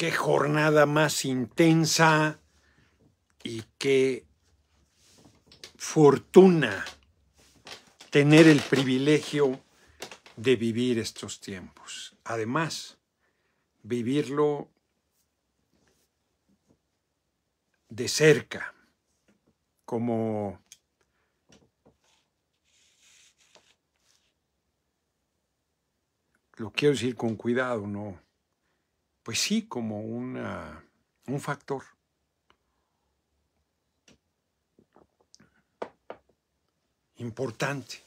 qué jornada más intensa y qué fortuna tener el privilegio de vivir estos tiempos. Además, vivirlo de cerca, como lo quiero decir con cuidado, no pues sí, como un factor. Importante.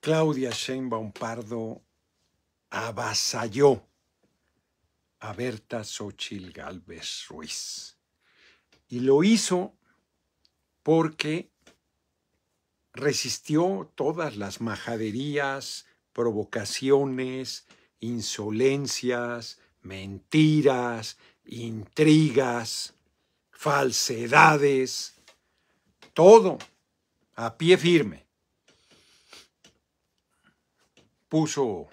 Claudia Sheinbaum Pardo avasalló a Berta Xochil Gálvez Ruiz. Y lo hizo porque resistió todas las majaderías, provocaciones, insolencias, mentiras, intrigas, falsedades, todo a pie firme. Puso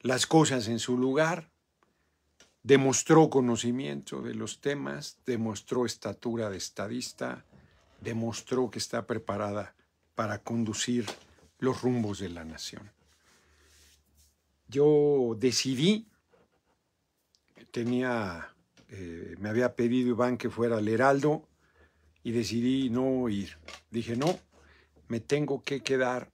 las cosas en su lugar, demostró conocimiento de los temas, demostró estatura de estadista, demostró que está preparada para conducir los rumbos de la nación yo decidí, tenía, eh, me había pedido Iván que fuera al Heraldo y decidí no ir. Dije, no, me tengo que quedar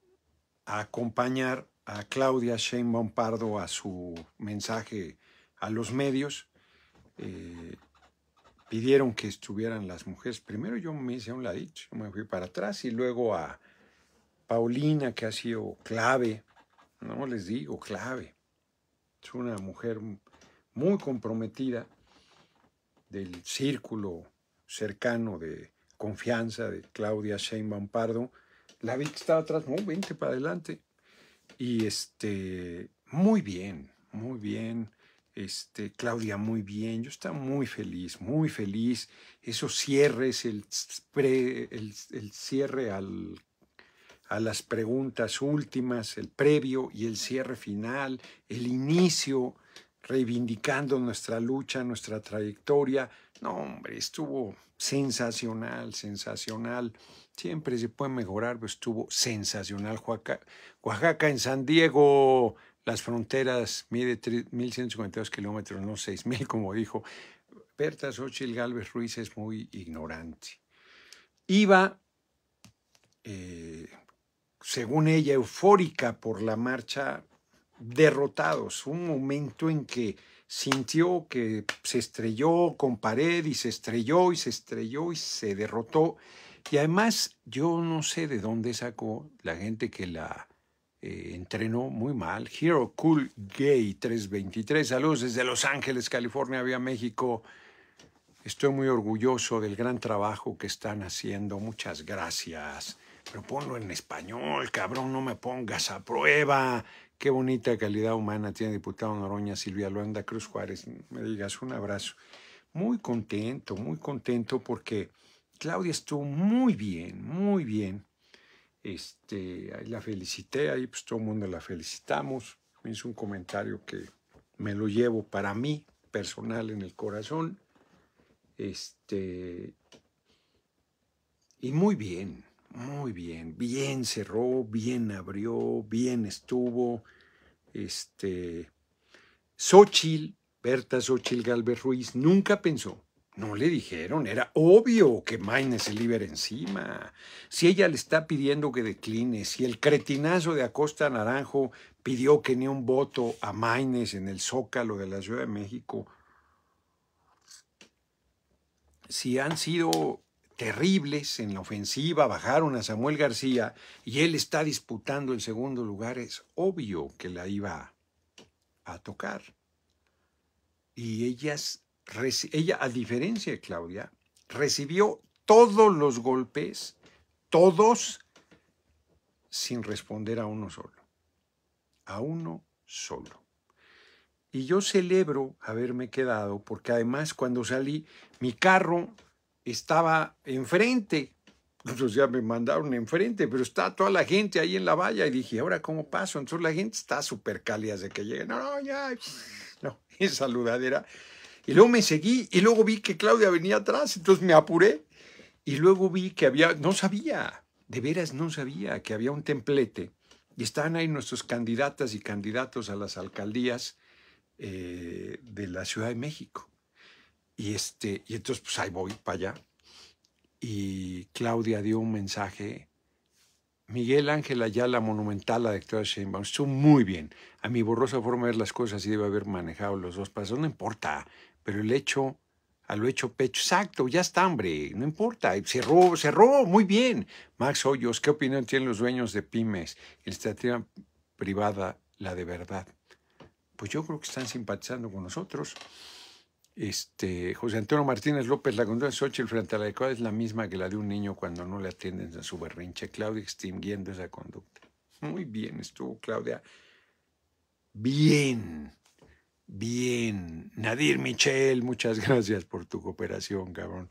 a acompañar a Claudia Shane Bompardo a su mensaje a los medios. Eh, pidieron que estuvieran las mujeres. Primero yo me hice a un ladito, me fui para atrás y luego a Paulina, que ha sido clave no les digo, clave. Es una mujer muy comprometida del círculo cercano de confianza de Claudia Sheinbaum Pardo. La vi que estaba atrás, no, vente para adelante. Y este, muy bien, muy bien. Este, Claudia, muy bien. Yo estaba muy feliz, muy feliz. Esos cierres, el, el, el cierre al a las preguntas últimas, el previo y el cierre final, el inicio, reivindicando nuestra lucha, nuestra trayectoria. No, hombre, estuvo sensacional, sensacional. Siempre se puede mejorar, pero estuvo sensacional. Oaxaca, Oaxaca en San Diego, las fronteras mide 1.152 kilómetros, no 6.000, como dijo. Berta Xochitl Galvez Ruiz es muy ignorante. Iba eh, según ella, eufórica por la marcha, derrotados. Un momento en que sintió que se estrelló con pared y se estrelló y se estrelló y se derrotó. Y además, yo no sé de dónde sacó la gente que la eh, entrenó muy mal. Hero Cool Gay 323. Saludos desde Los Ángeles, California, vía México. Estoy muy orgulloso del gran trabajo que están haciendo. Muchas gracias. Pero ponlo en español, cabrón, no me pongas a prueba. Qué bonita calidad humana tiene diputado Noroña Silvia Luanda Cruz Juárez. Me digas un abrazo. Muy contento, muy contento porque Claudia estuvo muy bien, muy bien. Este, la felicité, ahí pues todo el mundo la felicitamos. Me hizo un comentario que me lo llevo para mí, personal, en el corazón. Este, y muy bien, muy bien, bien cerró, bien abrió, bien estuvo. Este. Xochitl, Berta Xochitl Galvez Ruiz, nunca pensó, no le dijeron, era obvio que Maine se libera encima. Si ella le está pidiendo que decline, si el cretinazo de Acosta Naranjo pidió que ni un voto a Maines en el zócalo de la Ciudad de México, si han sido terribles en la ofensiva, bajaron a Samuel García y él está disputando el segundo lugar, es obvio que la iba a tocar. Y ellas, ella, a diferencia de Claudia, recibió todos los golpes, todos, sin responder a uno solo. A uno solo. Y yo celebro haberme quedado porque además cuando salí, mi carro estaba enfrente. entonces ya me mandaron enfrente, pero está toda la gente ahí en la valla y dije, ¿ahora cómo paso? Entonces la gente está súper cálida de que llegue. No, no, ya. No, es saludadera. Y luego me seguí y luego vi que Claudia venía atrás, entonces me apuré. Y luego vi que había, no sabía, de veras no sabía que había un templete. Y estaban ahí nuestros candidatas y candidatos a las alcaldías eh, de la Ciudad de México. Y, este, y entonces, pues ahí voy para allá. Y Claudia dio un mensaje. Miguel Ángel Ayala, monumental, la de Sheinbaum, estuvo muy bien. A mi borrosa forma de ver las cosas, y debe haber manejado los dos pasos, no importa. Pero el hecho, a lo hecho pecho, exacto, ya está, hombre, no importa. Cerró, cerró, muy bien. Max Hoyos, ¿qué opinión tienen los dueños de pymes? Iniciativa privada, la de verdad. Pues yo creo que están simpatizando con nosotros. Este, José Antonio Martínez López, la conducta de Xochitl frente a la adecuada es la misma que la de un niño cuando no le atienden a su berrinche. Claudia extinguiendo esa conducta. Muy bien, estuvo Claudia. Bien, bien. Nadir Michel, muchas gracias por tu cooperación, cabrón.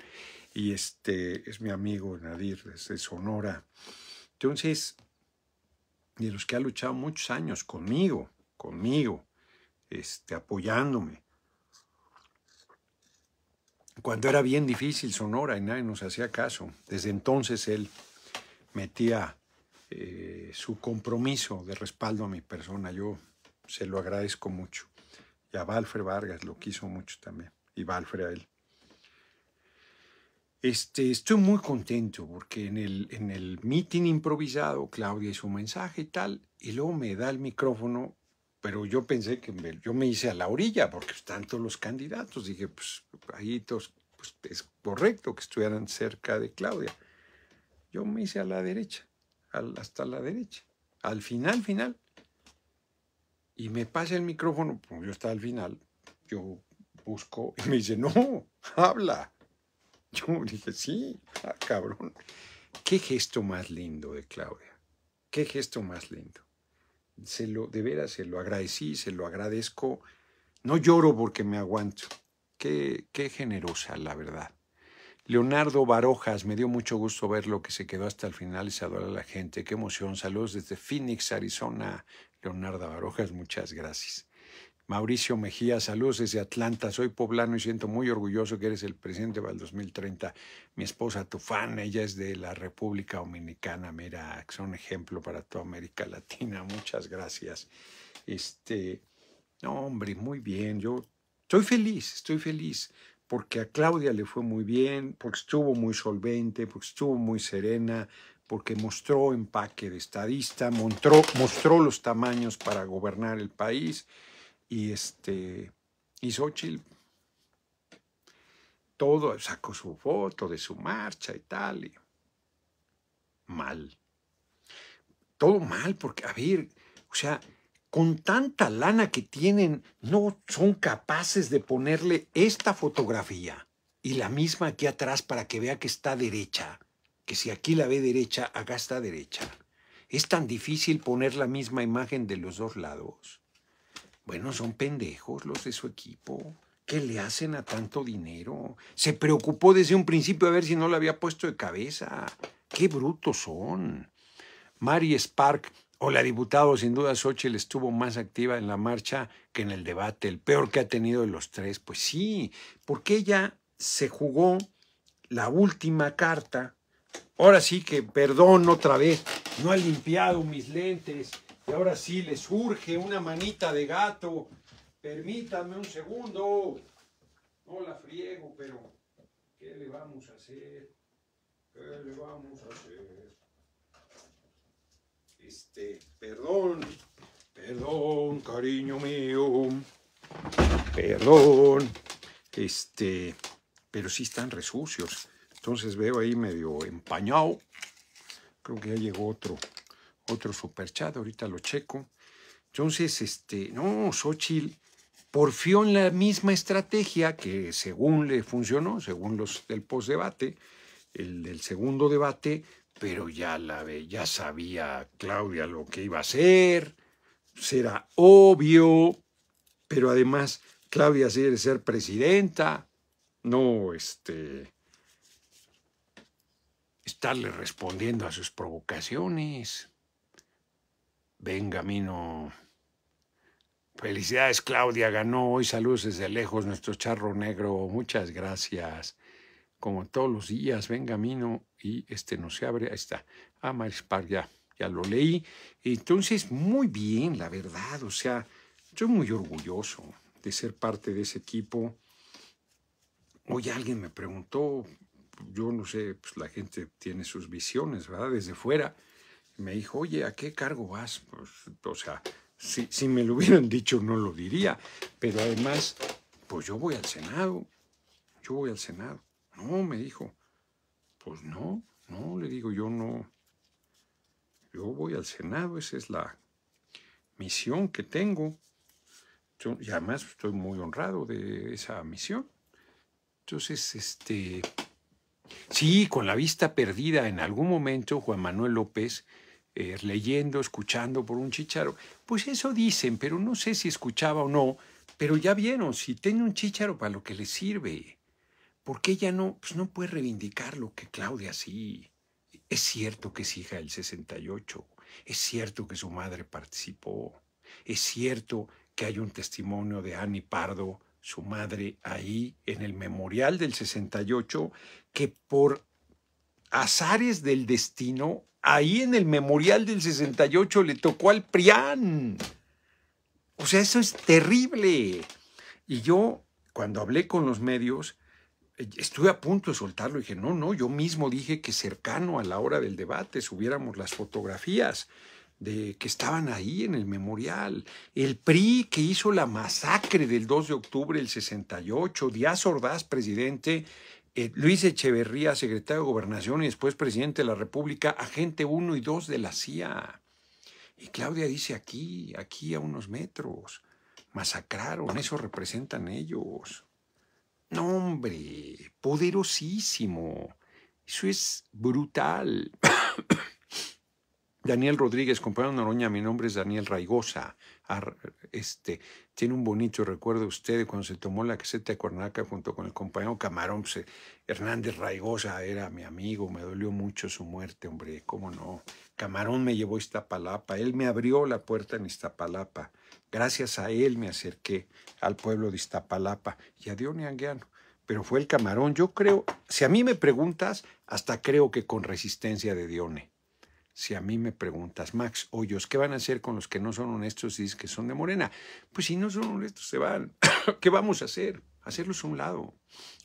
Y este es mi amigo Nadir de Sonora. Entonces, de los que ha luchado muchos años conmigo, conmigo, este, apoyándome cuando era bien difícil Sonora y nadie nos hacía caso, desde entonces él metía eh, su compromiso de respaldo a mi persona. Yo se lo agradezco mucho. Y a Valfre Vargas lo quiso mucho también. Y Valfre a él. Este, estoy muy contento porque en el, en el meeting improvisado Claudia hizo un mensaje y tal, y luego me da el micrófono pero yo pensé que yo me hice a la orilla, porque están todos los candidatos. Dije, pues ahí todos, pues, es correcto que estuvieran cerca de Claudia. Yo me hice a la derecha, hasta la derecha, al final, final. Y me pasa el micrófono, pues, yo estaba al final, yo busco y me dice, no, habla. Yo dije, sí, ah, cabrón. Qué gesto más lindo de Claudia. Qué gesto más lindo se lo, de veras, se lo agradecí, se lo agradezco. No lloro porque me aguanto. Qué, qué generosa, la verdad. Leonardo Barojas, me dio mucho gusto ver lo que se quedó hasta el final y se a la gente. Qué emoción. Saludos desde Phoenix, Arizona. Leonardo Barojas, muchas gracias. Mauricio Mejía, saludos desde Atlanta. Soy poblano y siento muy orgulloso que eres el presidente para el 2030. Mi esposa, tu fan, ella es de la República Dominicana. Mira, es un ejemplo para toda América Latina. Muchas gracias. Este, no, hombre, muy bien. Yo estoy feliz, estoy feliz porque a Claudia le fue muy bien, porque estuvo muy solvente, porque estuvo muy serena, porque mostró empaque de estadista, mostró, mostró los tamaños para gobernar el país y este y Xochitl todo sacó su foto de su marcha y tal y mal todo mal porque a ver o sea con tanta lana que tienen no son capaces de ponerle esta fotografía y la misma aquí atrás para que vea que está derecha que si aquí la ve derecha acá está derecha es tan difícil poner la misma imagen de los dos lados bueno, son pendejos los de su equipo. ¿Qué le hacen a tanto dinero? Se preocupó desde un principio a ver si no lo había puesto de cabeza. ¡Qué brutos son! Mari Spark o la diputada, sin duda Xochitl estuvo más activa en la marcha que en el debate, el peor que ha tenido de los tres. Pues sí, porque ella se jugó la última carta. Ahora sí que, perdón otra vez, no ha limpiado mis lentes. Y ahora sí les surge una manita de gato. Permítanme un segundo. No la friego, pero ¿qué le vamos a hacer? ¿Qué le vamos a hacer? Este, perdón, perdón, cariño mío. Perdón. Este, pero sí están resucios. Entonces veo ahí medio empañado. Creo que ya llegó otro otro superchat, ahorita lo checo. Entonces, este, no, Xochitl porfió en la misma estrategia que según le funcionó, según los del post el del segundo debate, pero ya, la, ya sabía Claudia lo que iba a hacer, será obvio, pero además Claudia quiere ser presidenta, no este, estarle respondiendo a sus provocaciones. Mino! Felicidades, Claudia. Ganó hoy saludos desde lejos nuestro charro negro. Muchas gracias. Como todos los días, Mino. Y este no se abre. Ahí está. Ah, Marispar, ya, ya lo leí. Entonces, muy bien, la verdad. O sea, yo muy orgulloso de ser parte de ese equipo. Hoy alguien me preguntó, yo no sé, pues la gente tiene sus visiones, ¿verdad? Desde fuera me dijo, oye, ¿a qué cargo vas? Pues, o sea, si, me lo hubieran dicho no lo diría, pero además, pues yo voy al Senado, yo voy al Senado. No, me dijo, pues no, no, le digo, yo no, yo voy al Senado, esa es la misión que tengo. Yo, y además estoy muy honrado de esa misión. Entonces, este, sí, con la vista perdida, en algún momento Juan Manuel López eh, leyendo, escuchando por un chicharo. Pues eso dicen, pero no sé si escuchaba o no, pero ya vieron, si tiene un chicharo para lo que le sirve. Porque ella no, pues no puede reivindicar lo que Claudia sí? Es cierto que es hija del 68, es cierto que su madre participó, es cierto que hay un testimonio de Annie Pardo, su madre, ahí en el memorial del 68, que por azares del destino ahí en el memorial del 68 le tocó al PRIAN. O sea, eso es terrible. Y yo, cuando hablé con los medios, eh, estuve a punto de soltarlo. Y dije, no, no, yo mismo dije que cercano a la hora del debate subiéramos las fotografías de que estaban ahí en el memorial. El PRI que hizo la masacre del 2 de octubre del 68, Díaz Ordaz, presidente, eh, Luis Echeverría, secretario de Gobernación y después presidente de la República, agente 1 y 2 de la CIA. Y Claudia dice aquí, aquí a unos metros, masacraron, eso representan ellos. No, hombre, poderosísimo. Eso es brutal. Daniel Rodríguez, compañero Noroña, mi nombre es Daniel Raigosa. Este, tiene un bonito recuerdo usted cuando se tomó la caseta de cornaca junto con el compañero Camarón. Pues, Hernández Raigosa era mi amigo, me dolió mucho su muerte, hombre, cómo no. Camarón me llevó a Iztapalapa, él me abrió la puerta en Iztapalapa. Gracias a él me acerqué al pueblo de Iztapalapa y a Dione Anguiano pero fue el camarón. Yo creo, si a mí me preguntas, hasta creo que con resistencia de Dione. Si a mí me preguntas, Max Hoyos, ¿qué van a hacer con los que no son honestos y dicen que son de Morena? Pues si no son honestos, se van. ¿Qué vamos a hacer? Hacerlos a un lado.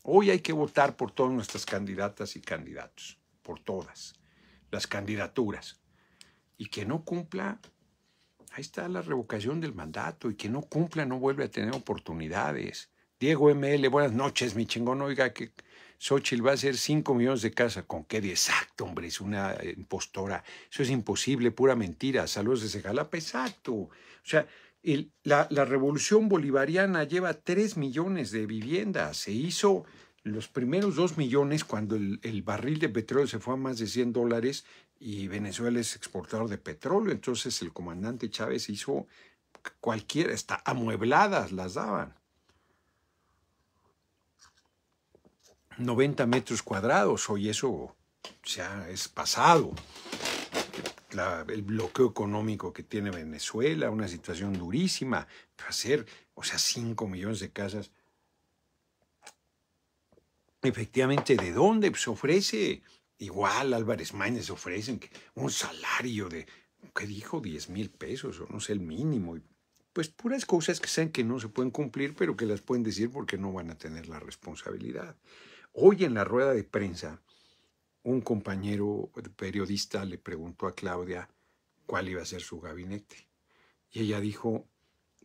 Hoy hay que votar por todas nuestras candidatas y candidatos, por todas las candidaturas. Y que no cumpla, ahí está la revocación del mandato, y que no cumpla no vuelve a tener oportunidades. Diego ML, buenas noches, mi chingón, oiga, que Xochitl va a ser 5 millones de casas. ¿Con qué exacto, hombre? Es una eh, impostora. Eso es imposible, pura mentira. Saludos desde Jalapa, exacto. O sea, la, revolución bolivariana lleva 3 millones de viviendas. Se hizo los primeros 2 millones cuando el, barril de petróleo se fue a más de 100 dólares y Venezuela es exportador de petróleo. Entonces el comandante Chávez hizo cualquiera, está amuebladas las daban. 90 metros cuadrados. Hoy eso ya es pasado. el bloqueo económico que tiene Venezuela, una situación durísima. Hacer, o sea, 5 millones de casas. Efectivamente, ¿de dónde? Pues, se ofrece, igual Álvarez Mañez ofrecen un salario de, ¿qué dijo? 10 mil pesos, o no sé, el mínimo. Pues puras cosas que saben que no se pueden cumplir, pero que las pueden decir porque no van a tener la responsabilidad. Hoy en la rueda de prensa, un compañero periodista le preguntó a Claudia cuál iba a ser su gabinete. Y ella dijo,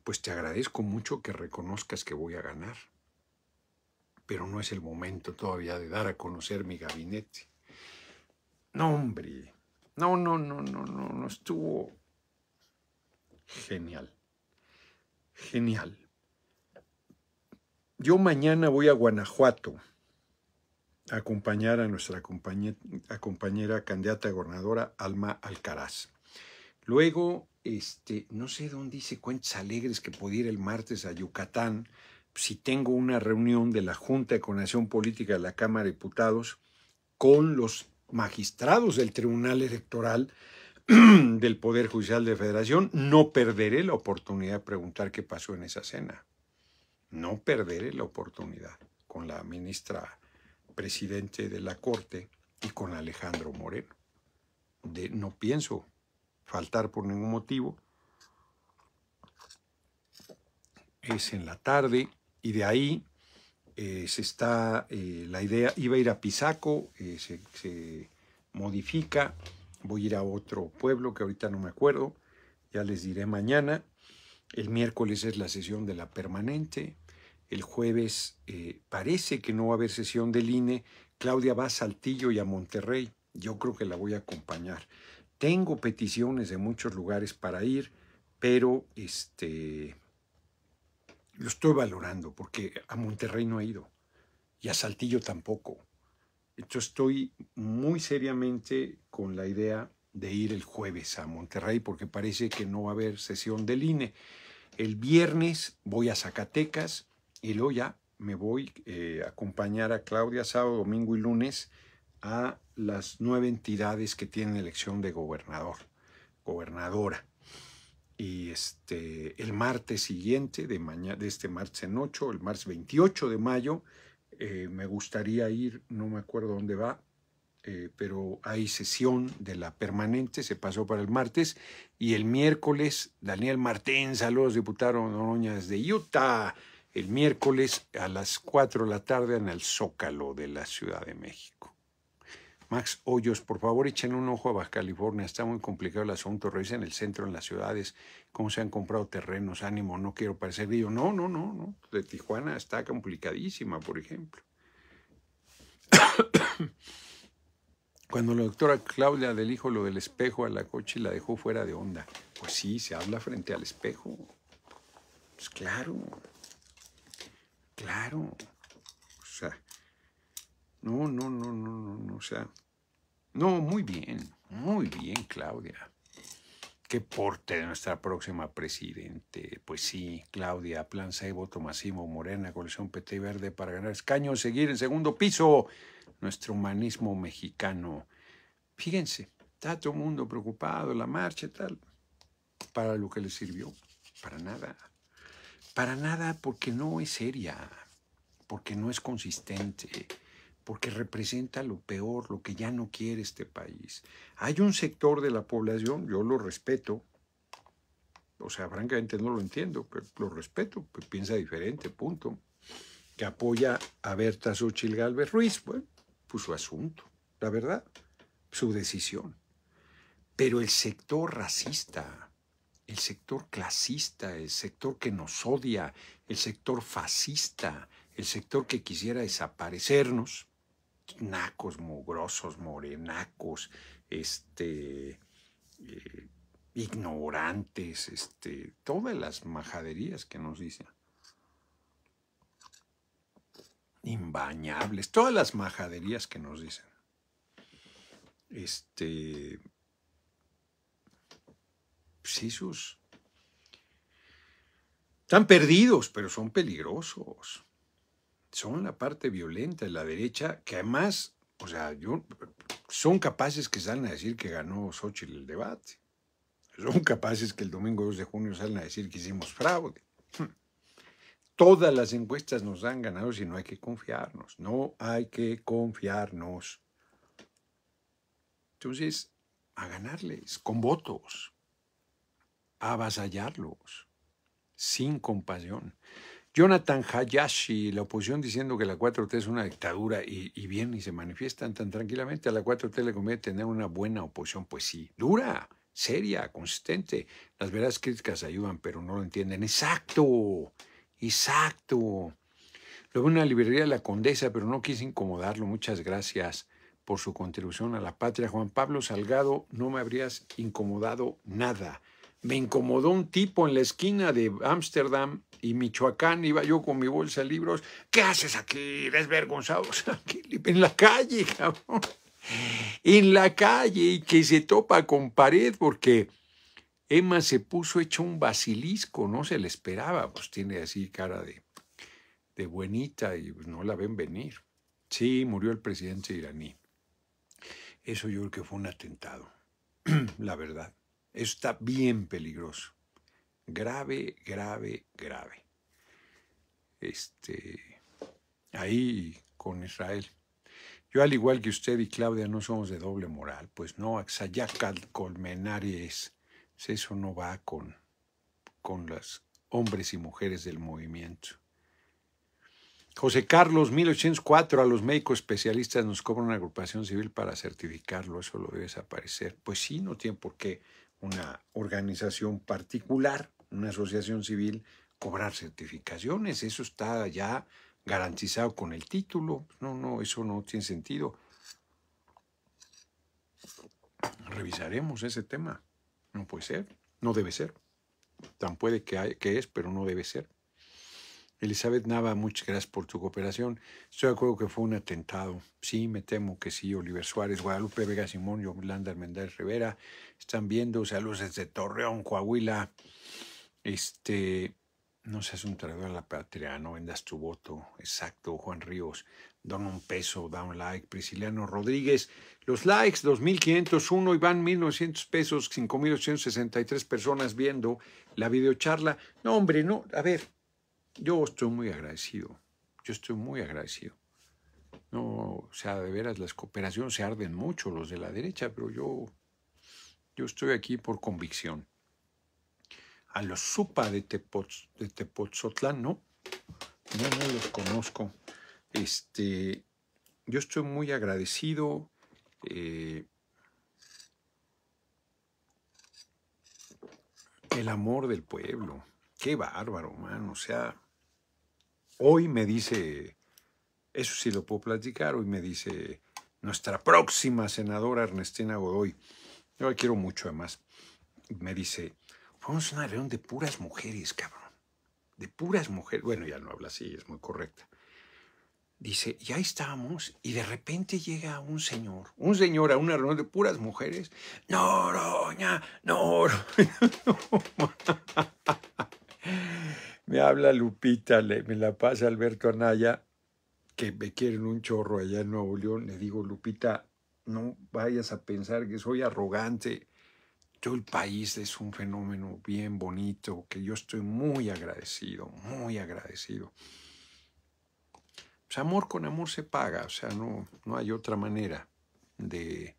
pues te agradezco mucho que reconozcas que voy a ganar, pero no es el momento todavía de dar a conocer mi gabinete. No, hombre, no, no, no, no, no, no estuvo genial, genial. Yo mañana voy a Guanajuato acompañar a nuestra compañera, candidata candidata gobernadora Alma Alcaraz. Luego, este, no sé dónde dice cuentas alegres que pudiera el martes a Yucatán, si tengo una reunión de la Junta de Coordinación Política de la Cámara de Diputados con los magistrados del Tribunal Electoral del Poder Judicial de Federación, no perderé la oportunidad de preguntar qué pasó en esa cena. No perderé la oportunidad con la ministra presidente de la Corte y con Alejandro Moreno. De, no pienso faltar por ningún motivo. Es en la tarde y de ahí eh, se está eh, la idea, iba a ir a Pisaco, eh, se, se modifica, voy a ir a otro pueblo que ahorita no me acuerdo, ya les diré mañana. El miércoles es la sesión de la permanente, el jueves eh, parece que no va a haber sesión del INE. Claudia va a Saltillo y a Monterrey. Yo creo que la voy a acompañar. Tengo peticiones de muchos lugares para ir, pero este, lo estoy valorando porque a Monterrey no he ido y a Saltillo tampoco. Yo estoy muy seriamente con la idea de ir el jueves a Monterrey porque parece que no va a haber sesión del INE. El viernes voy a Zacatecas, y luego ya me voy eh, a acompañar a Claudia sábado, domingo y lunes a las nueve entidades que tienen elección de gobernador, gobernadora. Y este, el martes siguiente, de, mañana, de este martes en ocho, el martes 28 de mayo, eh, me gustaría ir, no me acuerdo dónde va, eh, pero hay sesión de la permanente, se pasó para el martes, y el miércoles Daniel Martín, saludos diputado Noroña desde Utah, el miércoles a las 4 de la tarde en el Zócalo de la Ciudad de México. Max Hoyos, por favor echen un ojo a Baja California, está muy complicado el asunto, revisen el centro, en las ciudades, cómo se han comprado terrenos, ánimo, no quiero parecer yo, no, no, no, no, de Tijuana está complicadísima, por ejemplo. Cuando la doctora Claudia del hijo lo del espejo a la coche y la dejó fuera de onda, pues sí, se habla frente al espejo, pues claro. Claro. O sea, no, no, no, no, no, no. O sea, no, muy bien, muy bien, Claudia. Qué porte de nuestra próxima presidente. Pues sí, Claudia, plan y voto masivo, Morena, coalición PT y Verde para ganar escaños, seguir en segundo piso. Nuestro humanismo mexicano. Fíjense, está todo el mundo preocupado, la marcha y tal. Para lo que le sirvió, para nada. Para nada porque no es seria, porque no es consistente, porque representa lo peor, lo que ya no quiere este país. Hay un sector de la población, yo lo respeto, o sea, francamente no lo entiendo, pero lo respeto, pues piensa diferente, punto, que apoya a Berta Xochitl Galvez Ruiz, bueno, pues su asunto, la verdad, su decisión. Pero el sector racista, el sector clasista, el sector que nos odia, el sector fascista, el sector que quisiera desaparecernos, nacos, mugrosos, morenacos, este, eh, ignorantes, este, todas las majaderías que nos dicen. Imbañables, todas las majaderías que nos dicen. Este, esos están perdidos, pero son peligrosos. Son la parte violenta de la derecha que además, o sea, son capaces que salen a decir que ganó Xochitl el debate. Son capaces que el domingo 2 de junio salen a decir que hicimos fraude. Hmm. Todas las encuestas nos han ganado y no hay que confiarnos. No hay que confiarnos. Entonces, a ganarles con votos avasallarlos, sin compasión. Jonathan Hayashi, la oposición diciendo que la 4T es una dictadura y, bien, y se manifiestan tan tranquilamente. A la 4T le conviene tener una buena oposición, pues sí, dura, seria, consistente. Las veras críticas ayudan, pero no lo entienden. Exacto, exacto. Lo una en librería de la Condesa, pero no quise incomodarlo. Muchas gracias por su contribución a la patria. Juan Pablo Salgado, no me habrías incomodado nada me incomodó un tipo en la esquina de Ámsterdam y Michoacán, iba yo con mi bolsa de libros, ¿qué haces aquí, desvergonzados? en la calle, cabrón, en la calle, y que se topa con pared porque... Emma se puso hecho un basilisco, no se le esperaba, pues tiene así cara de, de buenita y no la ven venir. Sí, murió el presidente iraní. Eso yo creo que fue un atentado, la verdad. Eso está bien peligroso. Grave, grave, grave. Este, ahí con Israel. Yo, al igual que usted y Claudia, no somos de doble moral. Pues no, axaya Colmenares, eso no va con, con los hombres y mujeres del movimiento. José Carlos, 1804, a los médicos especialistas nos cobra una agrupación civil para certificarlo, eso lo debe desaparecer. Pues sí, no tiene por qué una organización particular, una asociación civil, cobrar certificaciones. Eso está ya garantizado con el título. No, no, eso no tiene sentido. Revisaremos ese tema. No puede ser, no debe ser. Tan puede que, que es, pero no debe ser. Elizabeth Nava, muchas gracias por tu cooperación. Estoy de acuerdo que fue un atentado. Sí, me temo que sí. Oliver Suárez, Guadalupe Vega Simón, Yolanda Armendáriz Rivera. Están viendo saludos desde Torreón, Coahuila. Este, no seas un traidor a la patria, no vendas tu voto. Exacto, Juan Ríos. Don un peso, da un like. Prisciliano Rodríguez, los likes, 2.501 y van 1.900 pesos, 5.863 personas viendo la videocharla. No, hombre, no, a ver, yo estoy muy agradecido, yo estoy muy agradecido. No, o sea, de veras, las cooperaciones se arden mucho los de la derecha, pero yo, yo estoy aquí por convicción. A los supa de, Tepoz, de no, no, los conozco. Este, yo estoy muy agradecido. Eh, el amor del pueblo. Qué bárbaro, man. O sea, Hoy me dice, eso sí lo puedo platicar, hoy me dice nuestra próxima senadora Ernestina Godoy, yo la quiero mucho además, me dice, vamos a una reunión de puras mujeres, cabrón, de puras mujeres, bueno, ya no habla así, es muy correcta. Dice, ya estábamos, y de repente llega un señor, un señor a una reunión de puras mujeres. No, no, no. no. Me habla Lupita, me la pasa Alberto Anaya, que me quieren un chorro allá en Nuevo León. Le digo, Lupita, no vayas a pensar que soy arrogante. Todo el país es un fenómeno bien bonito, que yo estoy muy agradecido, muy agradecido. Pues amor con amor se paga, o sea, no, no hay otra manera de,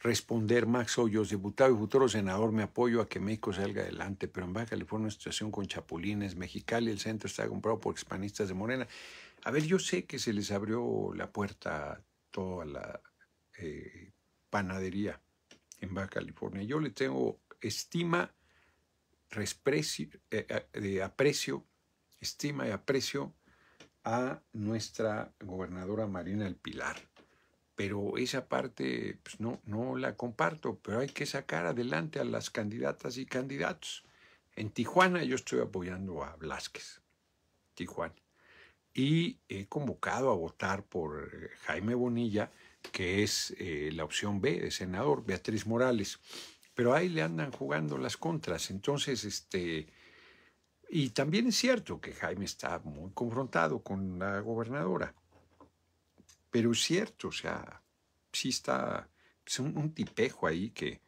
responder Max Hoyos, diputado y futuro senador, me apoyo a que México salga adelante, pero en Baja California una situación con Chapulines, Mexicali, el centro está comprado por expanistas de Morena. A ver, yo sé que se les abrió la puerta a toda la eh, panadería en Baja California. Yo le tengo estima, resprecio, eh, eh, aprecio, estima y aprecio a nuestra gobernadora Marina El Pilar pero esa parte pues, no, no la comparto, pero hay que sacar adelante a las candidatas y candidatos. En Tijuana yo estoy apoyando a Blasquez, Tijuana, y he convocado a votar por eh, Jaime Bonilla, que es eh, la opción B de senador, Beatriz Morales. Pero ahí le andan jugando las contras. Entonces, este, y también es cierto que Jaime está muy confrontado con la gobernadora. Pero es cierto, o sea, sí está es pues, un, tipejo ahí que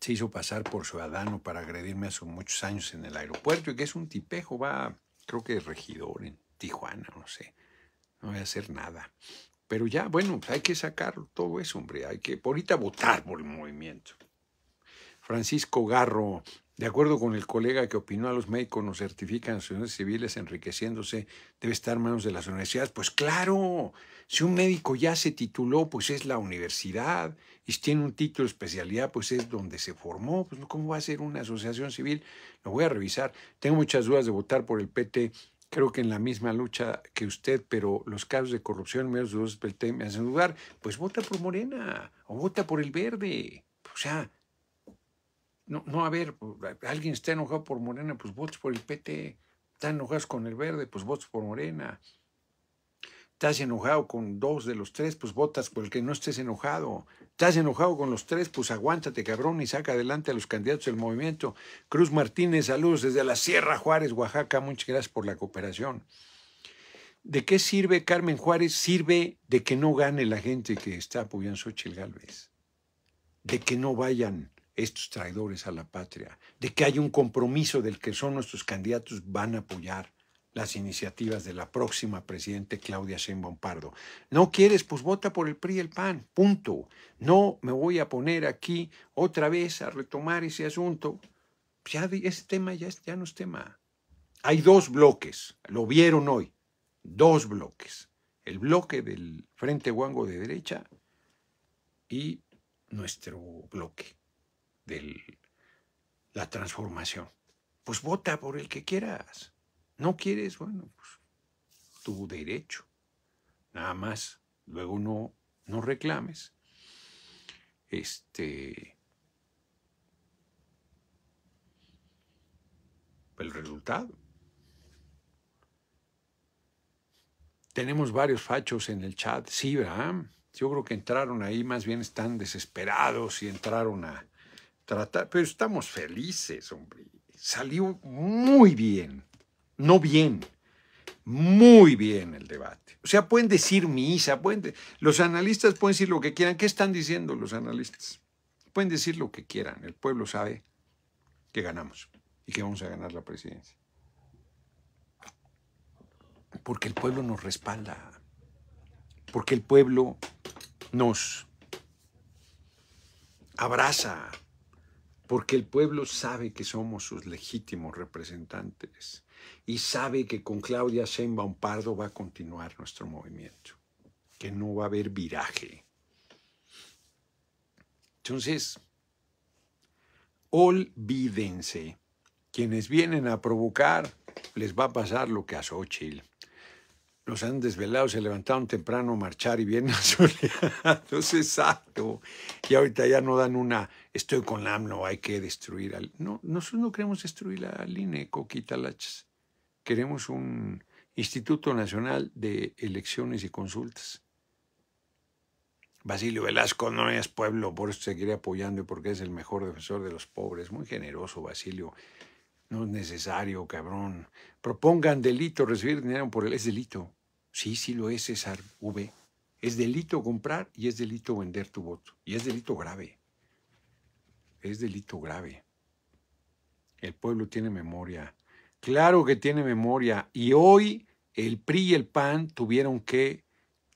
se hizo pasar por ciudadano para agredirme hace muchos años en el aeropuerto y que es un tipejo, va, creo que es regidor en Tijuana, no sé, no voy a hacer nada. Pero ya, bueno, hay que sacar todo eso, hombre, hay que por ahorita votar por el movimiento. Francisco Garro de acuerdo con el colega que opinó a los médicos nos certifican asociaciones civiles enriqueciéndose, debe estar en manos de las universidades. Pues claro, si un médico ya se tituló, pues es la universidad, y si tiene un título de especialidad, pues es donde se formó. Pues ¿Cómo va a ser una asociación civil? Lo voy a revisar. Tengo muchas dudas de votar por el PT. Creo que en la misma lucha que usted, pero los casos de corrupción medios dudas del PT me hacen dudar. Pues vota por Morena o vota por el Verde. O sea, no, a ver, pues, alguien está enojado por Morena, pues votes por el PT. está enojado con el verde, pues votes por Morena. Estás enojado con dos de los tres, pues votas por el que no estés enojado. Estás enojado con los tres, pues aguántate, cabrón, y saca adelante a los candidatos del movimiento. Cruz Martínez, saludos desde la Sierra Juárez, Oaxaca. Muchas gracias por la cooperación. ¿De qué sirve Carmen Juárez? Sirve de que no gane la gente que está apoyando el Galvez. De que no vayan estos traidores a la patria, de que hay un compromiso del que son nuestros candidatos van a apoyar las iniciativas de la próxima presidente Claudia Sheinbaum Pardo. No quieres, pues vota por el PRI y el PAN, punto. No me voy a poner aquí otra vez a retomar ese asunto. Pues ya ese tema ya, ya no es tema. Hay dos bloques, lo vieron hoy, dos bloques. El bloque del Frente Huango de derecha y nuestro bloque de la transformación. Pues vota por el que quieras. No quieres, bueno, pues tu derecho. Nada más. Luego no, no reclames. Este. El resultado. Tenemos varios fachos en el chat. Sí, ¿verdad? Yo creo que entraron ahí, más bien están desesperados y entraron a, tratar, pero estamos felices, hombre. Salió muy bien, no bien, muy bien el debate. O sea, pueden decir misa, pueden los analistas pueden decir lo que quieran. ¿Qué están diciendo los analistas? Pueden decir lo que quieran. El pueblo sabe que ganamos y que vamos a ganar la presidencia. Porque el pueblo nos respalda, porque el pueblo nos abraza, porque el pueblo sabe que somos sus legítimos representantes y sabe que con Claudia Sheinbaum Pardo va a continuar nuestro movimiento, que no va a haber viraje. Entonces, olvídense, quienes vienen a provocar les va a pasar lo que a Xochitl, los han desvelado, se levantaron temprano a marchar y vienen entonces exacto. Y ahorita ya no dan una, estoy con la AMLO, hay que destruir al... No, nosotros no queremos destruir la INE, Coquita Lachas. Queremos un Instituto Nacional de Elecciones y Consultas. Basilio Velasco no es pueblo, por eso seguiré apoyando y porque es el mejor defensor de los pobres. Muy generoso, Basilio. No es necesario, cabrón. Propongan delito, recibir dinero por él es delito. Sí, sí lo es, César V. Es delito comprar y es delito vender tu voto. Y es delito grave. Es delito grave. El pueblo tiene memoria. Claro que tiene memoria. Y hoy el PRI y el PAN tuvieron que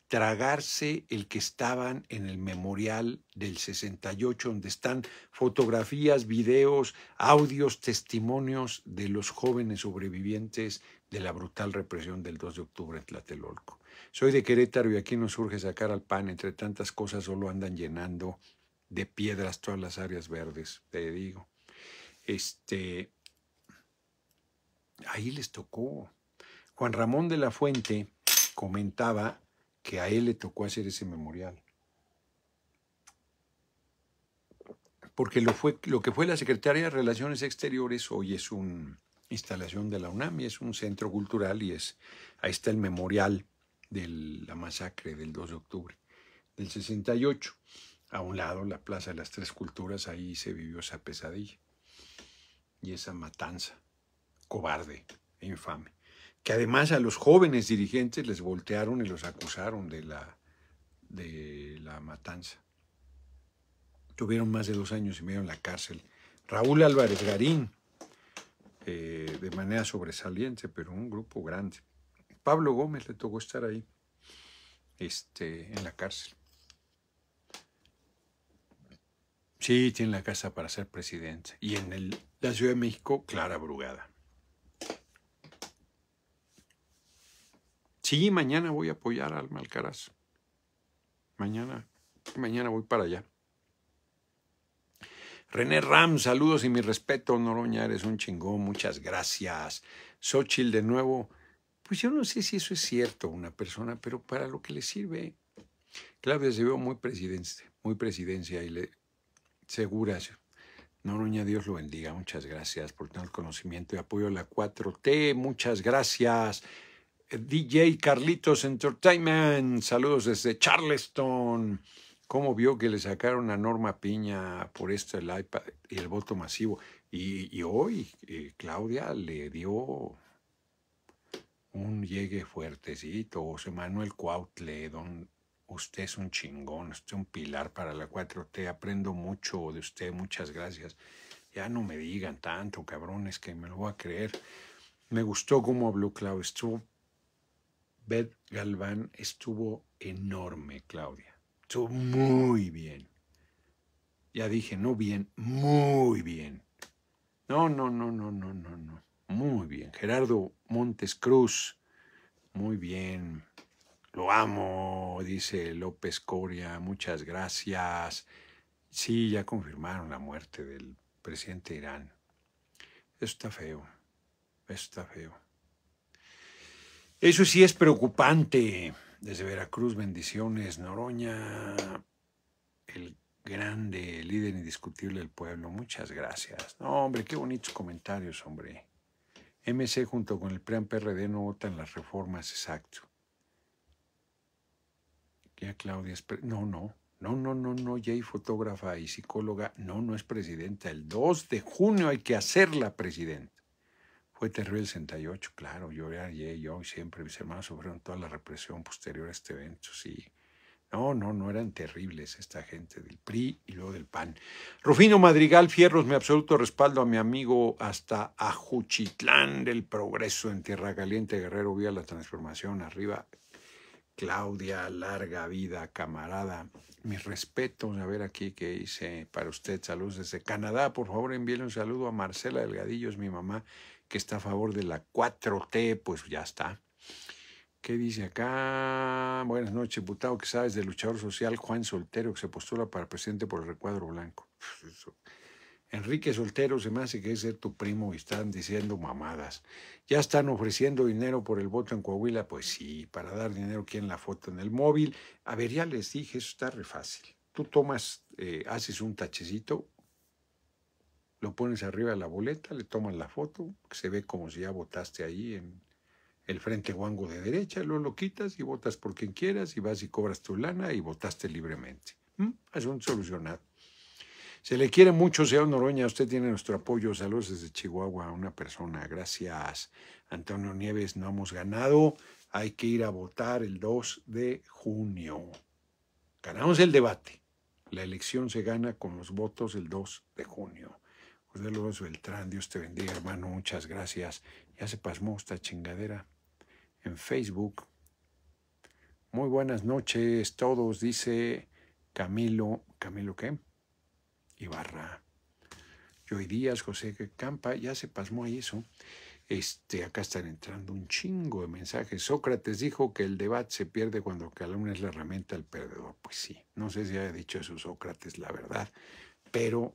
tragarse el que estaban en el memorial del 68, donde están fotografías, videos, audios, testimonios de los jóvenes sobrevivientes de la brutal represión del 2 de octubre en Tlatelolco. Soy de Querétaro y aquí nos surge sacar al pan, entre tantas cosas solo andan llenando de piedras todas las áreas verdes, te digo. Este, ahí les tocó. Juan Ramón de la Fuente comentaba que a él le tocó hacer ese memorial. Porque lo, fue, lo que fue la Secretaría de Relaciones Exteriores hoy es un instalación de la UNAM es un centro cultural y es ahí está el memorial de la masacre del 2 de octubre del 68. A un lado, la Plaza de las Tres Culturas, ahí se vivió esa pesadilla y esa matanza cobarde e infame, que además a los jóvenes dirigentes les voltearon y los acusaron de la, de la matanza. Tuvieron más de dos años y medio en la cárcel. Raúl Álvarez Garín, eh, de manera sobresaliente, pero un grupo grande. Pablo Gómez le tocó estar ahí, este, en la cárcel. Sí, tiene la casa para ser presidente. Y en el, la Ciudad de México, Clara Brugada. Sí, mañana voy a apoyar al Malcaraz Mañana, mañana voy para allá. René Ram, saludos y mi respeto, Noroña, eres un chingón, muchas gracias. Xochil de nuevo, pues yo no sé si eso es cierto, una persona, pero para lo que le sirve. Claudia se ve muy presidencia, muy presidencia y le seguras. Noroña, Dios lo bendiga, muchas gracias por todo el conocimiento y apoyo a la 4T, muchas gracias. Eh, DJ Carlitos Entertainment, saludos desde Charleston cómo vio que le sacaron a Norma Piña por esto el iPad y el voto masivo. Y, hoy eh, Claudia le dio un llegue fuertecito. José Manuel Cuautle, don, usted es un chingón, usted es un pilar para la 4T. Aprendo mucho de usted, muchas gracias. Ya no me digan tanto, cabrones, que me lo voy a creer. Me gustó cómo habló Claudia. Estuvo, Beth Galván estuvo enorme, Claudia muy bien. Ya dije, no bien, muy bien. No, no, no, no, no, no, no. Muy bien. Gerardo Montes Cruz. Muy bien. Lo amo, dice López Coria. Muchas gracias. Sí, ya confirmaron la muerte del presidente Irán. Eso está feo. Eso está feo. Eso sí es preocupante. Desde Veracruz, bendiciones, Noroña, el grande líder indiscutible del pueblo. Muchas gracias. No, hombre, qué bonitos comentarios, hombre. MC junto con el PRIAN PRD no votan las reformas, exacto. Ya Claudia no, no, no, no, no, no, ya hay fotógrafa y psicóloga. No, no es presidenta. El 2 de junio hay que hacerla presidenta. Fue terrible el 68, claro, yo era yo y siempre mis hermanos sufrieron toda la represión posterior a este evento, sí. No, no, no eran terribles esta gente del PRI y luego del PAN. Rufino Madrigal Fierros, mi absoluto respaldo a mi amigo hasta Ajuchitlán del Progreso en Tierra Caliente, Guerrero Vía la Transformación, arriba. Claudia, larga vida, camarada. Mis respetos, a ver aquí qué hice para usted. Saludos desde Canadá. Por favor, envíele un saludo a Marcela Delgadillo, es mi mamá que está a favor de la 4T, pues ya está. ¿Qué dice acá? Buenas noches, diputado. que sabes del luchador social Juan Soltero que se postula para presidente por el recuadro blanco? Pues Enrique Soltero se me hace que es ser tu primo y están diciendo mamadas. Ya están ofreciendo dinero por el voto en Coahuila, pues sí, para dar dinero quieren la foto en el móvil. A ver, ya les dije, eso está re fácil. Tú tomas, eh, haces un tachecito, lo pones arriba de la boleta, le toman la foto, se ve como si ya votaste ahí en el frente guango de derecha, luego lo quitas y votas por quien quieras y vas y cobras tu lana y votaste libremente. Es un solucionado. Se le quiere mucho, señor Noroña. Usted tiene nuestro apoyo. Saludos desde Chihuahua a una persona. Gracias, Antonio Nieves. No hemos ganado. Hay que ir a votar el 2 de junio. Ganamos el debate. La elección se gana con los votos el 2 de junio. José Beltrán, Dios te bendiga, hermano, muchas gracias. Ya se pasmó esta chingadera en Facebook. Muy buenas noches todos, dice Camilo, Camilo qué? Ibarra. Joy Díaz, José Campa, ya se pasmó ahí eso. Este, acá están entrando un chingo de mensajes. Sócrates dijo que el debate se pierde cuando uno es la herramienta del perdedor. Pues sí, no sé si haya dicho eso Sócrates, la verdad, pero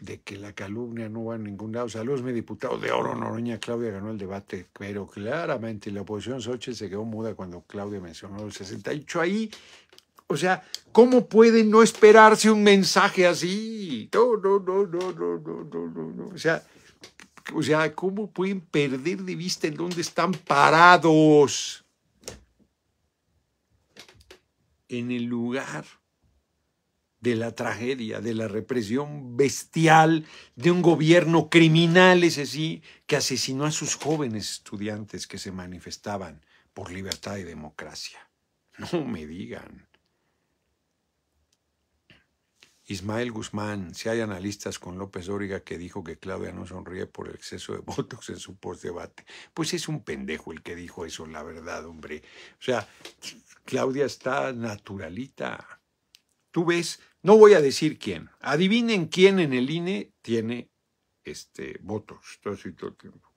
de que la calumnia no va a ningún lado. Saludos, mi diputado de Oro Noroña, Claudia ganó el debate, pero claramente la oposición Xochitl se quedó muda cuando Claudia mencionó el 68 ahí. O sea, ¿cómo pueden no esperarse un mensaje así? No, no, no, no, no, no, no, no. O sea, o sea, ¿cómo pueden perder de vista en dónde están parados? En el lugar de la tragedia, de la represión bestial de un gobierno criminal, ese sí, que asesinó a sus jóvenes estudiantes que se manifestaban por libertad y democracia. No me digan. Ismael Guzmán, si hay analistas con López Dóriga que dijo que Claudia no sonríe por el exceso de votos en su postdebate. Pues es un pendejo el que dijo eso, la verdad, hombre. O sea, Claudia está naturalita. Tú ves no voy a decir quién. Adivinen quién en el INE tiene este, votos todo, todo el tiempo.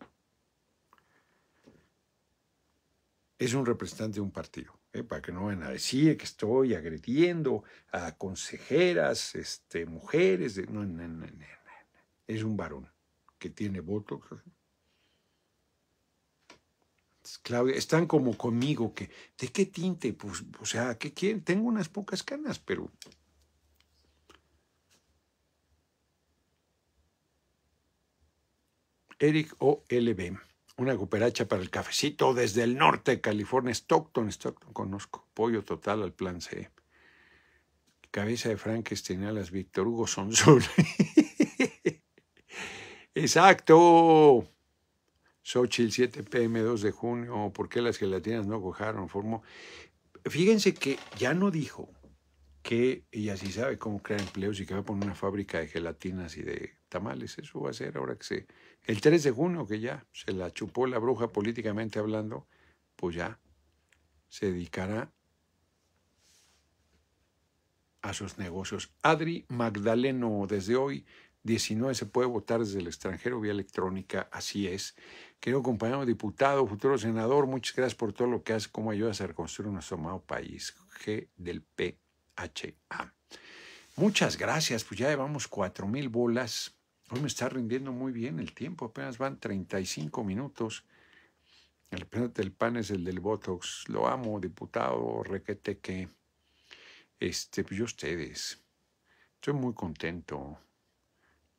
Es un representante de un partido. ¿eh? Para que no vayan a decir que estoy agrediendo a consejeras, este, mujeres. No, Es un varón que tiene votos. Claudia, están como conmigo que, ¿de qué tinte? Pues, o sea, ¿qué Tengo unas pocas canas, pero Eric OLB, una cooperacha para el cafecito desde el norte de California, Stockton, Stockton conozco, pollo total al plan C. Cabeza de Frankenstein alas Víctor Hugo Sonsol. Exacto. Xochitl, 7 pm, 2 de junio. ¿Por qué las gelatinas no cojaron? Formó. Fíjense que ya no dijo que ella sí sabe cómo crear empleos y que va a poner una fábrica de gelatinas y de tamales. Eso va a ser ahora que se el 3 de junio, que ya se la chupó la bruja políticamente hablando, pues ya se dedicará a sus negocios. Adri Magdaleno, desde hoy 19 se puede votar desde el extranjero vía electrónica, así es. Querido compañero diputado, futuro senador, muchas gracias por todo lo que hace, cómo ayudas a reconstruir nuestro amado país, G del PHA. Muchas gracias, pues ya llevamos cuatro mil bolas me está rindiendo muy bien el tiempo, apenas van 35 minutos. El del pan es el del Botox. Lo amo, diputado, requete que. Este, pues yo ustedes. Estoy muy contento.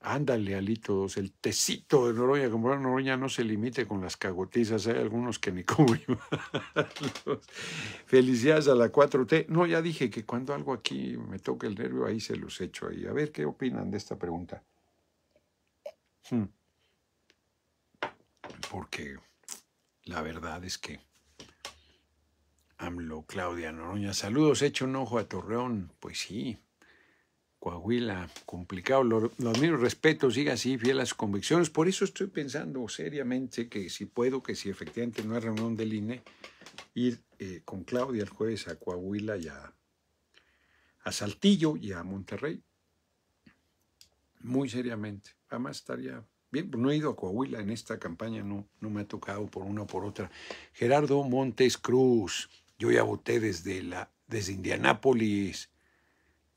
Ándale, alitos, el tecito de Noroña. como Noroña no se limite con las cagotizas. Hay algunos que ni como Felicidades a la 4T. No, ya dije que cuando algo aquí me toque el nervio, ahí se los echo ahí. A ver qué opinan de esta pregunta. Hmm. Porque la verdad es que AMLO, Claudia Noroña, saludos, he hecho un ojo a Torreón. Pues sí, Coahuila, complicado. Los, los respeto, siga así, fiel a sus convicciones. Por eso estoy pensando seriamente que si puedo, que si efectivamente no hay reunión del INE, ir eh, con Claudia el jueves a Coahuila y a Saltillo y a Monterrey. Muy seriamente más estaría bien, no he ido a Coahuila en esta campaña, no, no me ha tocado por una o por otra. Gerardo Montes Cruz, yo ya voté desde, la, desde Indianápolis.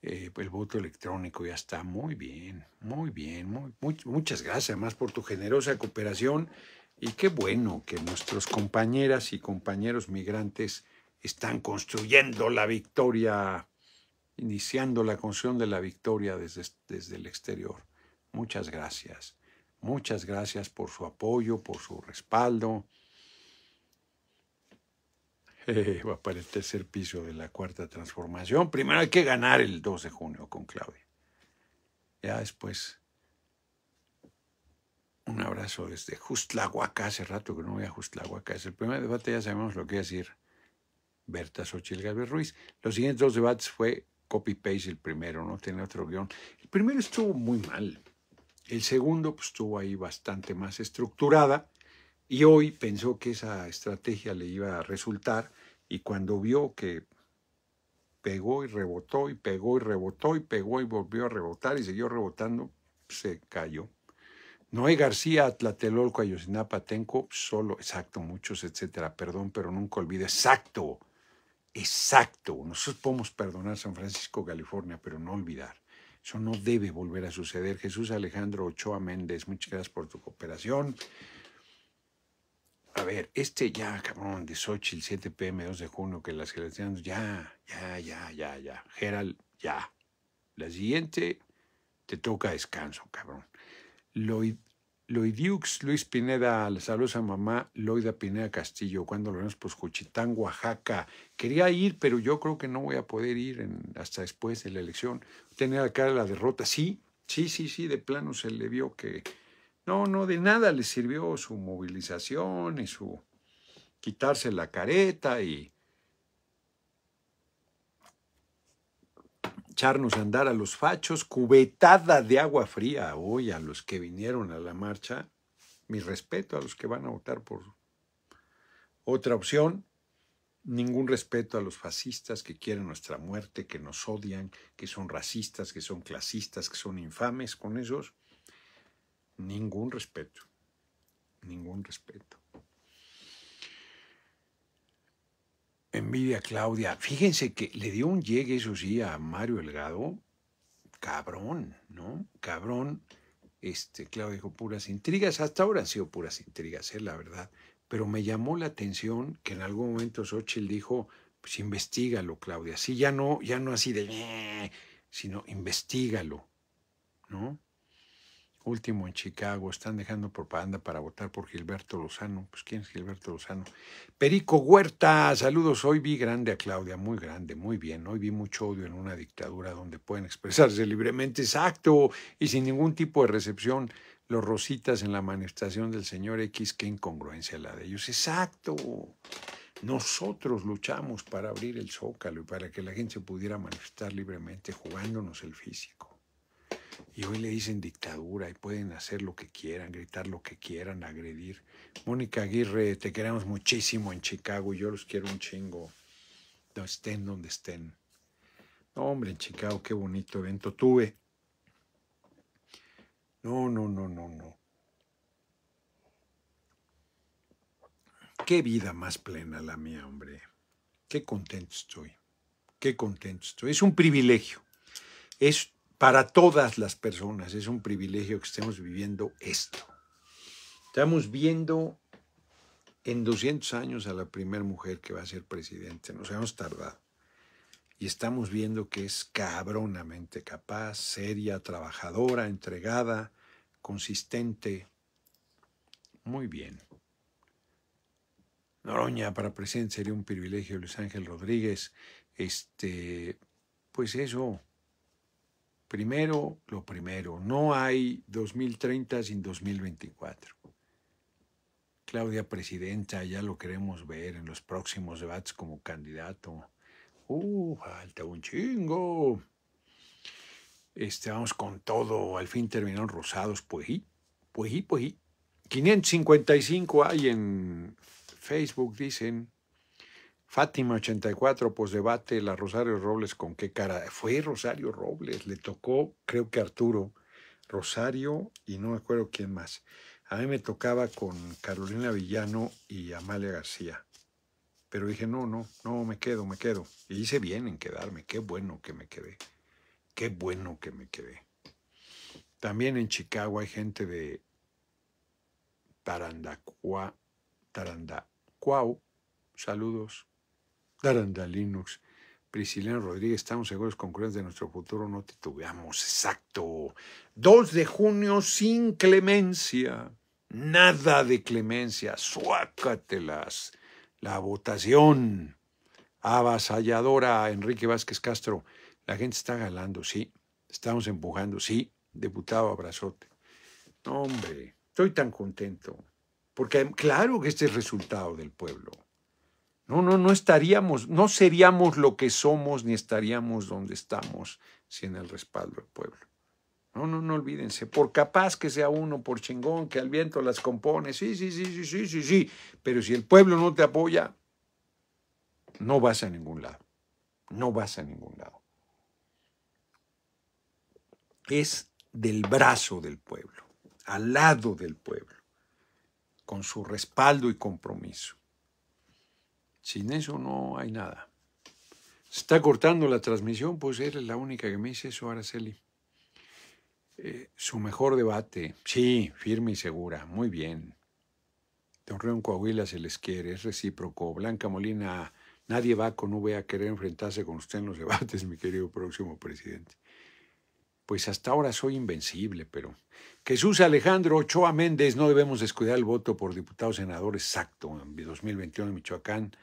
Eh, el voto electrónico ya está muy bien, muy bien, muchas gracias además por tu generosa cooperación y qué bueno que nuestros compañeras y compañeros migrantes están construyendo la victoria, iniciando la construcción de la victoria desde, desde el exterior. Muchas gracias. Muchas gracias por su apoyo, por su respaldo. Eh, va para el tercer piso de la cuarta transformación. Primero hay que ganar el 2 de junio con Claudia. Ya después, un abrazo desde Justlahuaca. Hace rato que no voy a Justlahuaca. Es el primer debate, ya sabemos lo que iba a decir Berta Xochitl Gabriel Ruiz. Los siguientes dos debates fue copy-paste el primero, no tiene otro guión. El primero estuvo muy mal. El segundo pues, estuvo ahí bastante más estructurada y hoy pensó que esa estrategia le iba a resultar y cuando vio que pegó y rebotó y pegó y rebotó y pegó y volvió a rebotar y siguió rebotando, se cayó. Noé García, Tlatelolco, Ayosinapa, Tenco, solo, exacto, muchos, etcétera. Perdón, pero nunca olvido. exacto, exacto. Nosotros podemos perdonar San Francisco, California, pero no olvidar. Eso no debe volver a suceder. Jesús Alejandro Ochoa Méndez, muchas gracias por tu cooperación. A ver, este ya, cabrón, de el 7 pm, 2 de junio, que las gelatinas, ya, ya, ya, ya, ya. Gerald, ya. La siguiente, te toca descanso, cabrón. Lo, Loidiux, Luis Pineda, le saludos a mamá Loida Pineda Castillo, cuando lo vemos, por Cuchitán Oaxaca. Quería ir, pero yo creo que no voy a poder ir hasta después de la elección. Tenía la cara la derrota, sí, sí, sí, sí, de plano se le vio que no, no, de nada le sirvió su movilización y su quitarse la careta y echarnos a andar a los fachos, cubetada de agua fría hoy a los que vinieron a la marcha. Mi respeto a los que van a votar por otra opción. Ningún respeto a los fascistas que quieren nuestra muerte, que nos odian, que son racistas, que son clasistas, que son infames con esos. Ningún respeto. Ningún respeto. Envidia Claudia. Fíjense que le dio un llegue, eso sí, a Mario Delgado. Cabrón, ¿no? Cabrón. Este, Claudia dijo puras intrigas. Hasta ahora han sido puras intrigas, es ¿eh? la verdad. Pero me llamó la atención que en algún momento Xochitl dijo, pues investigalo, Claudia. Sí, ya no, ya no así de, sino investigalo, ¿no? último en Chicago, están dejando propaganda para votar por Gilberto Lozano. Pues ¿quién es Gilberto Lozano? Perico Huerta, saludos. Hoy vi grande a Claudia, muy grande, muy bien. Hoy vi mucho odio en una dictadura donde pueden expresarse libremente, exacto, y sin ningún tipo de recepción. Los rositas en la manifestación del señor X, qué incongruencia la de ellos. Exacto. Nosotros luchamos para abrir el zócalo y para que la gente se pudiera manifestar libremente jugándonos el físico. Y hoy le dicen dictadura y pueden hacer lo que quieran, gritar lo que quieran, agredir. Mónica Aguirre, te queremos muchísimo en Chicago yo los quiero un chingo. No, estén donde estén. No, hombre, en Chicago, qué bonito evento tuve. No, no, no, no, no. Qué vida más plena la mía, hombre. Qué contento estoy. Qué contento estoy. Es un privilegio. Es para todas las personas. Es un privilegio que estemos viviendo esto. Estamos viendo en 200 años a la primera mujer que va a ser presidente. Nos hemos tardado. Y estamos viendo que es cabronamente capaz, seria, trabajadora, entregada, consistente. Muy bien. Noroña para presidente sería un privilegio, Luis Ángel Rodríguez. Este, pues eso, Primero, lo primero, no hay 2030 sin 2024. Claudia Presidenta, ya lo queremos ver en los próximos debates como candidato. ¡Uh, falta un chingo! Este, vamos con todo. Al fin terminaron rosados. Puejí, pues puejí. 555 pues hay en Facebook, dicen. Fátima 84, pues, debate la Rosario Robles, ¿con qué cara? Fue Rosario Robles, le tocó, creo que Arturo, Rosario y no me acuerdo quién más. A mí me tocaba con Carolina Villano y Amalia García. Pero dije, no, no, no, me quedo, me quedo. Y hice bien en quedarme, qué bueno que me quedé. Qué bueno que me quedé. También en Chicago hay gente de Tarandacua, Tarandacuau. Saludos. Daranda Linux. Prisciliano Rodríguez, estamos seguros concurrentes de nuestro futuro, no titubeamos. Exacto. 2 de junio sin clemencia. Nada de clemencia. Suácatelas. La votación avasalladora, Enrique Vázquez Castro. La gente está galando, sí. Estamos empujando, sí. Diputado Abrazote. hombre, estoy tan contento. Porque claro que este es el resultado del pueblo. No, no, no estaríamos, no seríamos lo que somos ni estaríamos donde estamos sin el respaldo del pueblo. No, no, no olvídense, por capaz que sea uno, por chingón, que al viento las compone, sí, sí, sí, sí, sí, sí, sí, pero si el pueblo no te apoya, no vas a ningún lado, no vas a ningún lado. Es del brazo del pueblo, al lado del pueblo, con su respaldo y compromiso. Sin eso no hay nada. Se está cortando la transmisión, pues es la única que me dice eso, Araceli. Eh, su mejor debate. Sí, firme y segura. Muy bien. Torreón Coahuila se les quiere, es recíproco. Blanca Molina, nadie va con UV a querer enfrentarse con usted en los debates, mi querido próximo presidente. Pues hasta ahora soy invencible, pero. Jesús Alejandro Ochoa Méndez, no debemos descuidar el voto por diputado senador exacto, en 2021 en Michoacán.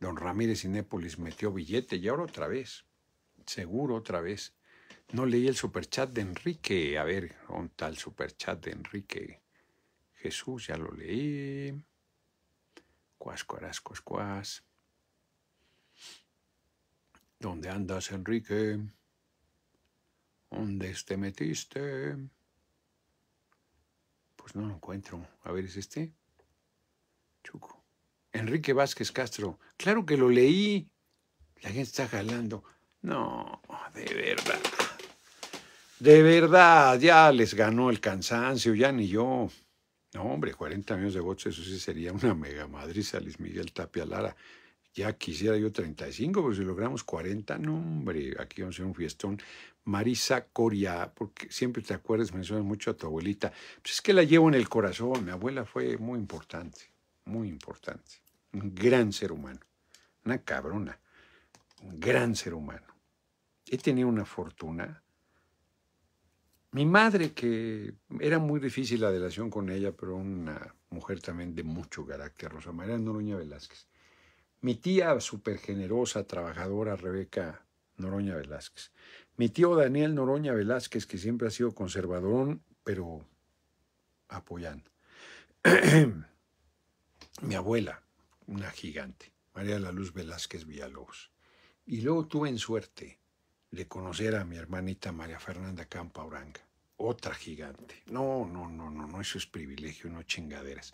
Don Ramírez y Népolis metió billete y ahora otra vez. Seguro otra vez. No leí el superchat de Enrique. A ver, un tal superchat de Enrique. Jesús, ya lo leí. Cuas, cuaras, cuas, cuas. ¿Dónde andas, Enrique? ¿Dónde te metiste? Pues no lo encuentro. A ver, ¿es este? Chuco. Enrique Vázquez Castro, claro que lo leí. La gente está jalando. No, de verdad. De verdad, ya les ganó el cansancio, ya ni yo. No, hombre, 40 años de votos, eso sí sería una mega Madrid, Luis Miguel Tapia Lara. Ya quisiera yo 35, pero si logramos 40, no, hombre, aquí vamos a hacer un fiestón. Marisa Coria, porque siempre te acuerdas, mencionas mucho a tu abuelita. Pues es que la llevo en el corazón, mi abuela fue muy importante, muy importante un gran ser humano, una cabrona, un gran ser humano. He tenido una fortuna. Mi madre, que era muy difícil la relación con ella, pero una mujer también de mucho carácter, Rosa María Noroña Velázquez. Mi tía súper generosa, trabajadora, Rebeca Noroña Velázquez. Mi tío Daniel Noroña Velázquez, que siempre ha sido conservador, pero apoyando. mi abuela, una gigante, María de la Luz Velázquez Villalobos. Y luego tuve en suerte de conocer a mi hermanita María Fernanda Campa Oranga otra gigante. No, no, no, no, no, eso es privilegio, no chingaderas.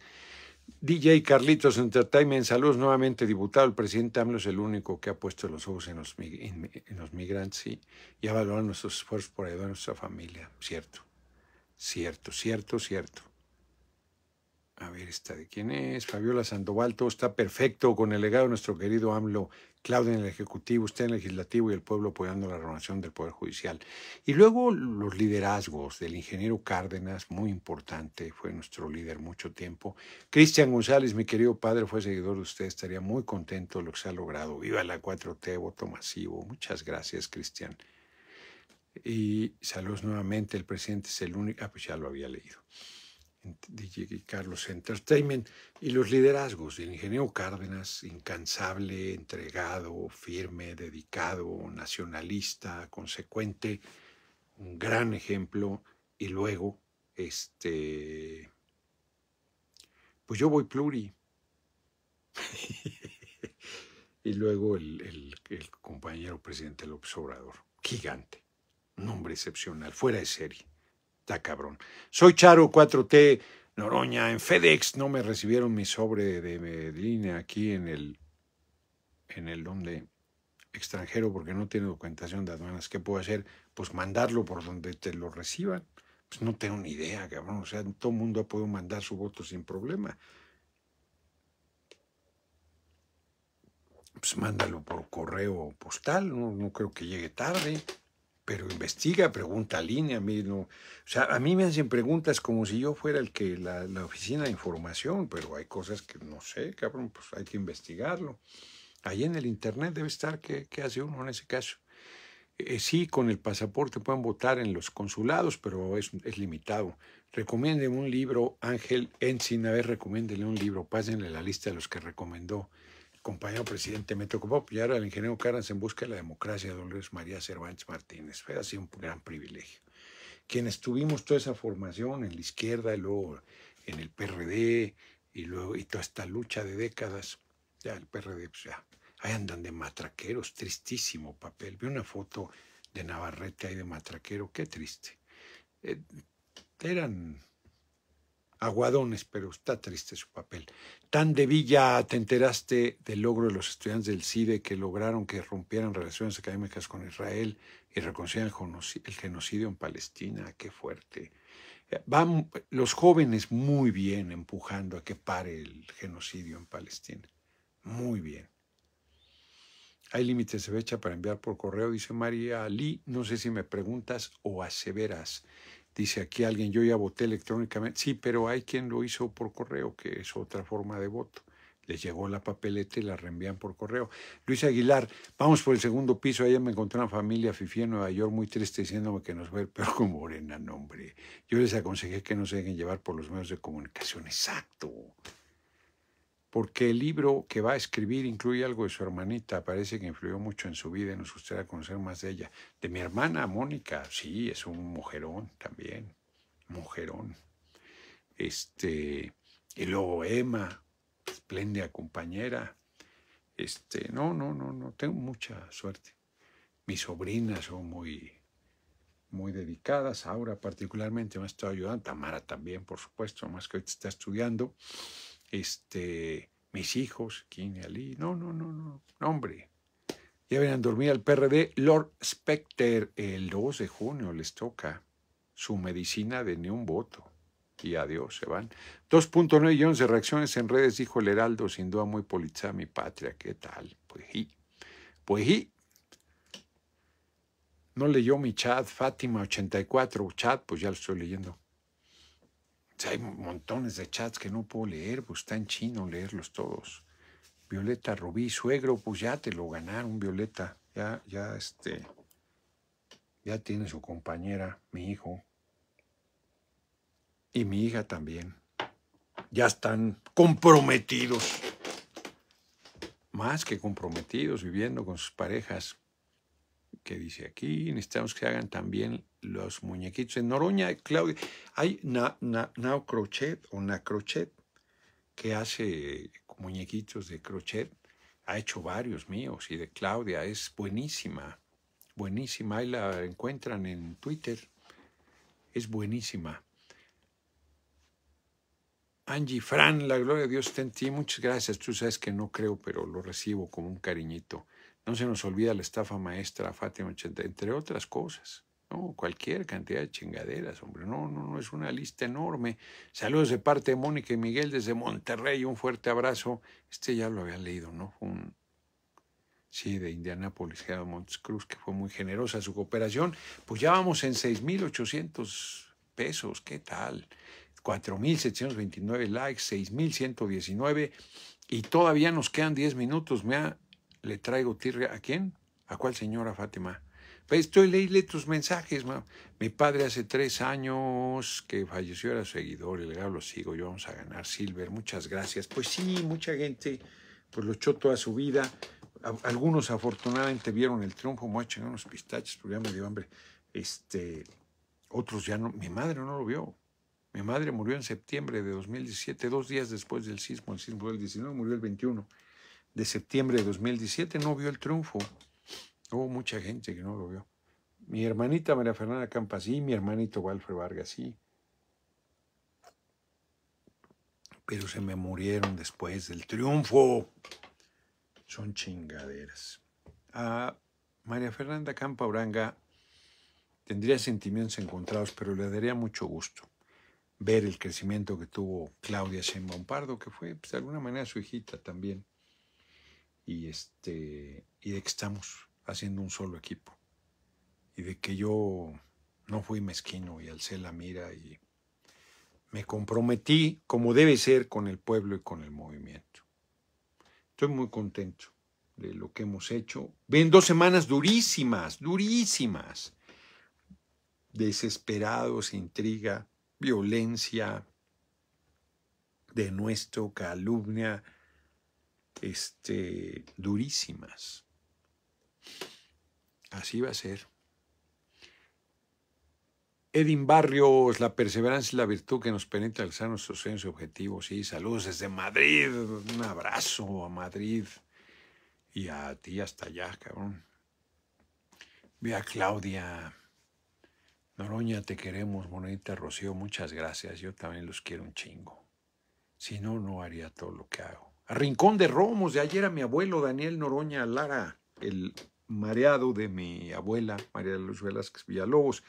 DJ Carlitos Entertainment, saludos nuevamente, diputado. El presidente AMLO es el único que ha puesto los ojos en los, migrantes y, ha valorado nuestros esfuerzos por ayudar a nuestra familia. Cierto, cierto, cierto, cierto. A ver, ¿esta de quién es? Fabiola Sandoval, todo está perfecto con el legado de nuestro querido AMLO, Claudia en el Ejecutivo, usted en el Legislativo y el pueblo apoyando la renovación del Poder Judicial. Y luego los liderazgos del ingeniero Cárdenas, muy importante, fue nuestro líder mucho tiempo. Cristian González, mi querido padre, fue seguidor de usted, estaría muy contento de lo que se ha logrado. Viva la 4T, voto masivo. Muchas gracias, Cristian. Y saludos nuevamente, el presidente es el único, ah, pues ya lo había leído. Carlos Entertainment y los liderazgos del ingeniero Cárdenas, incansable, entregado, firme, dedicado, nacionalista, consecuente, un gran ejemplo y luego este pues yo voy pluri. y luego el, compañero presidente López Obrador. Gigante. Nombre excepcional. Fuera de serie. Está cabrón. Soy Charo 4T. Noroña, en FedEx no me recibieron mi sobre de Medellín, aquí en el, en el donde extranjero porque no tiene documentación de aduanas. ¿Qué puedo hacer? Pues mandarlo por donde te lo reciban. Pues no tengo ni idea, cabrón. O sea, todo el mundo ha podido mandar su voto sin problema. Pues mándalo por correo postal, no creo que llegue tarde pero investiga, pregunta línea, a mí no, o sea, a mí me hacen preguntas como si yo fuera el que la, oficina de información, pero hay cosas que no sé, cabrón, pues hay que investigarlo. Ahí en el internet debe estar qué, qué hace uno en ese caso. Eh, sí, con el pasaporte pueden votar en los consulados, pero es, limitado. Recomienden un libro, Ángel Encina, a ver, un libro, pásenle la lista de los que recomendó compañero presidente, me tocó apoyar al ingeniero Caras en busca de la democracia, don Luis María Cervantes Martínez. Fue así un gran privilegio. Quienes tuvimos toda esa formación en la izquierda y luego en el PRD y luego y toda esta lucha de décadas, ya el PRD, pues ya, ahí andan de matraqueros, tristísimo papel. Vi una foto de Navarrete ahí de matraquero, qué triste. Eh, eran Aguadones, pero está triste su papel. Tan de Villa, ¿te enteraste del logro de los estudiantes del CIDE que lograron que rompieran relaciones académicas con Israel y reconciliaran el genocidio en Palestina? ¡Qué fuerte! Eh, van los jóvenes muy bien empujando a que pare el genocidio en Palestina. Muy bien. Hay límites de fecha para enviar por correo, dice María Lee. No sé si me preguntas o aseveras. Dice aquí alguien, yo ya voté electrónicamente. Sí, pero hay quien lo hizo por correo, que es otra forma de voto. Les llegó la papeleta y la reenvían por correo. Luis Aguilar, vamos por el segundo piso. Ayer me encontré una familia Fifi en Nueva York muy triste diciéndome que nos fue el peor con Morena. No, hombre. Yo les aconsejé que no se dejen llevar por los medios de comunicación. Exacto porque el libro que va a escribir incluye algo de su hermanita, parece que influyó mucho en su vida y nos gustaría conocer más de ella. De mi hermana Mónica, sí, es un mujerón también, mujerón. Este, y luego Emma, espléndida compañera. Este, no, no, no, no, tengo mucha suerte. Mis sobrinas son muy, muy dedicadas. Aura particularmente me ha estado ayudando, Tamara también, por supuesto, más que hoy está estudiando este, mis hijos, y Ali. No, no, no, no, hombre. Ya a dormir al PRD. Lord Specter, el 2 de junio les toca su medicina de ni un voto. Y adiós, se van. 2.9 millones de reacciones en redes, dijo el Heraldo, sin duda muy politizada mi patria. ¿Qué tal? Pues sí, pues sí, No leyó mi chat, Fátima84. Chat, pues ya lo estoy leyendo hay montones de chats que no puedo leer, pues está en chino leerlos todos. Violeta Rubí, suegro, pues ya te lo ganaron, Violeta. Ya, ya, este, ya tiene su compañera, mi hijo. Y mi hija también. Ya están comprometidos. Más que comprometidos, viviendo con sus parejas. Que dice aquí? Necesitamos que hagan también los muñequitos. En Noroña, Claudia. hay Nao Crochet o Na Crochet, que hace muñequitos de crochet. Ha hecho varios míos y de Claudia. Es buenísima, buenísima. Ahí la encuentran en Twitter. Es buenísima. Angie Fran, la gloria de Dios está en ti. Muchas gracias. Tú sabes que no creo, pero lo recibo como un cariñito. No se nos olvida la estafa maestra Fátima, entre otras cosas. No, cualquier cantidad de chingaderas, hombre. No, no, no, es una lista enorme. Saludos de parte de Mónica y Miguel desde Monterrey. Un fuerte abrazo. Este ya lo había leído, ¿no? Fue un, sí, de Indianápolis, de Montes Cruz, que fue muy generosa su cooperación. Pues ya vamos en 6,800 pesos, ¿qué tal? 4,729 likes, 6,119. Y todavía nos quedan 10 minutos. Mira, le traigo tirria. ¿A quién? ¿A cuál señora Fátima? Estoy leyendo tus mensajes, Mi padre hace tres años que falleció, era seguidor, el lo sigo, yo vamos a ganar Silver, muchas gracias. Pues sí, mucha gente pues lo echó toda su vida. Algunos afortunadamente vieron el triunfo, me voy unos pistaches, porque ya me dio hambre. Este, otros ya no, mi madre no lo vio. Mi madre murió en septiembre de 2017, dos días después del sismo, el sismo del 19, murió el 21 de septiembre de 2017, no vio el triunfo. Hubo mucha gente que no lo vio. Mi hermanita María Fernanda Campa sí, mi hermanito walter Vargas sí. Pero se me murieron después del triunfo. Son chingaderas. A María Fernanda Campa Oranga tendría sentimientos encontrados, pero le daría mucho gusto ver el crecimiento que tuvo Claudia Sheinbaum Pardo, que fue pues, de alguna manera su hijita también. Y este y de que estamos haciendo un solo equipo. Y de que yo no fui mezquino y alcé la mira y me comprometí como debe ser con el pueblo y con el movimiento. Estoy muy contento de lo que hemos hecho. Ven dos semanas durísimas, durísimas. Desesperados, intriga, violencia, de nuestro calumnia, este, durísimas. Así va a ser. Edin Barrios, la perseverancia y la virtud que nos permite alcanzar nuestros sueños y objetivos. Sí, saludos desde Madrid. Un abrazo a Madrid y a ti hasta allá, cabrón. Ve Claudia. Noroña, te queremos, bonita Rocío. Muchas gracias. Yo también los quiero un chingo. Si no, no haría todo lo que hago. Rincón de Romos, de ayer a mi abuelo Daniel Noroña Lara, el mareado de mi abuela, María Luz Velázquez Villalobos.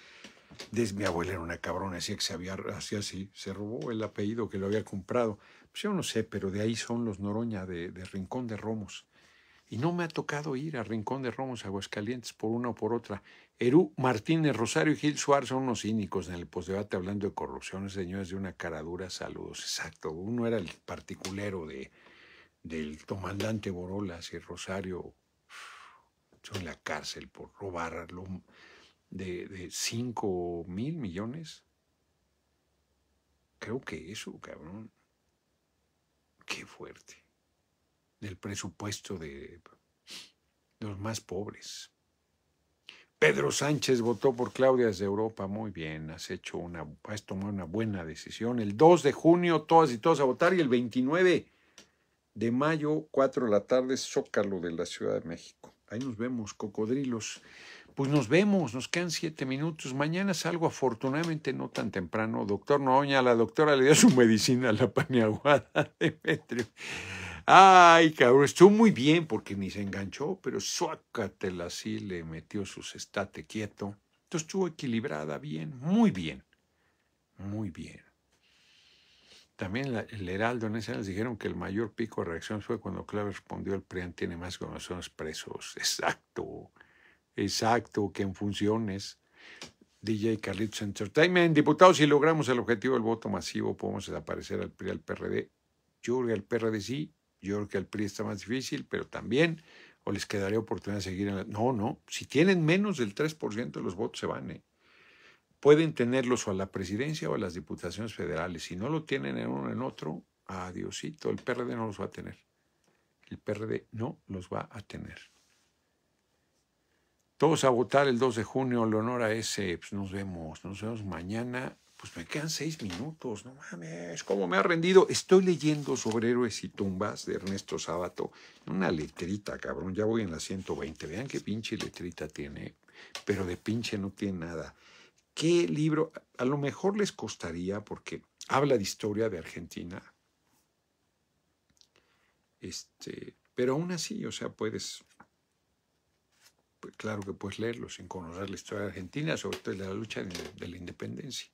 mi abuela era una cabrona, decía que se había, así así, se robó el apellido que lo había comprado. Pues yo no sé, pero de ahí son los Noroña, de, Rincón de Romos. Y no me ha tocado ir a Rincón de Romos, Aguascalientes, por una o por otra. Eru Martínez, Rosario y Gil Suárez son unos cínicos en el postdebate hablando de corrupción, señores de una cara dura, saludos. Exacto, uno era el particulero de, del comandante Borolas y Rosario son en la cárcel por robarlo de, de 5 mil millones. Creo que eso, cabrón. Qué fuerte. Del presupuesto de los más pobres. Pedro Sánchez votó por Claudia desde Europa. Muy bien, has hecho una, has tomado una buena decisión. El 2 de junio, todas y todos a votar, y el 29 de mayo, 4 de la tarde, Zócalo de la Ciudad de México. Ahí nos vemos, cocodrilos. Pues nos vemos, nos quedan siete minutos. Mañana salgo afortunadamente no tan temprano. Doctor Noña, la doctora le dio su medicina a la paniaguada, Demetrio. Ay, cabrón, estuvo muy bien porque ni se enganchó, pero suácatela así, le metió sus estate quieto. Entonces estuvo equilibrada bien, muy bien, muy bien. También el Heraldo en ese les dijeron que el mayor pico de reacción fue cuando Clara respondió el PRIAN tiene más los presos. Exacto, exacto, que en funciones. DJ Carlitos Entertainment, diputados, si logramos el objetivo del voto masivo, podemos desaparecer al PRI al PRD. Yo creo que al PRD sí, yo creo que al PRI está más difícil, pero también, o les quedaría oportunidad de seguir en la... No, no, si tienen menos del 3% de los votos se van, ¿eh? Pueden tenerlos o a la presidencia o a las diputaciones federales. Si no lo tienen en uno en otro, adiósito, el PRD no los va a tener. El PRD no los va a tener. Todos a votar el 2 de junio, Leonora S. Pues nos vemos, nos vemos mañana. Pues me quedan seis minutos, no mames, ¿cómo me ha rendido? Estoy leyendo sobre héroes y tumbas de Ernesto Sábato. Una letrita, cabrón, ya voy en la 120. Vean qué pinche letrita tiene, pero de pinche no tiene nada qué libro, a lo mejor les costaría porque habla de historia de Argentina. Este, pero aún así, o sea, puedes, pues, claro que puedes leerlo sin conocer la historia de Argentina, sobre todo de la lucha de la independencia.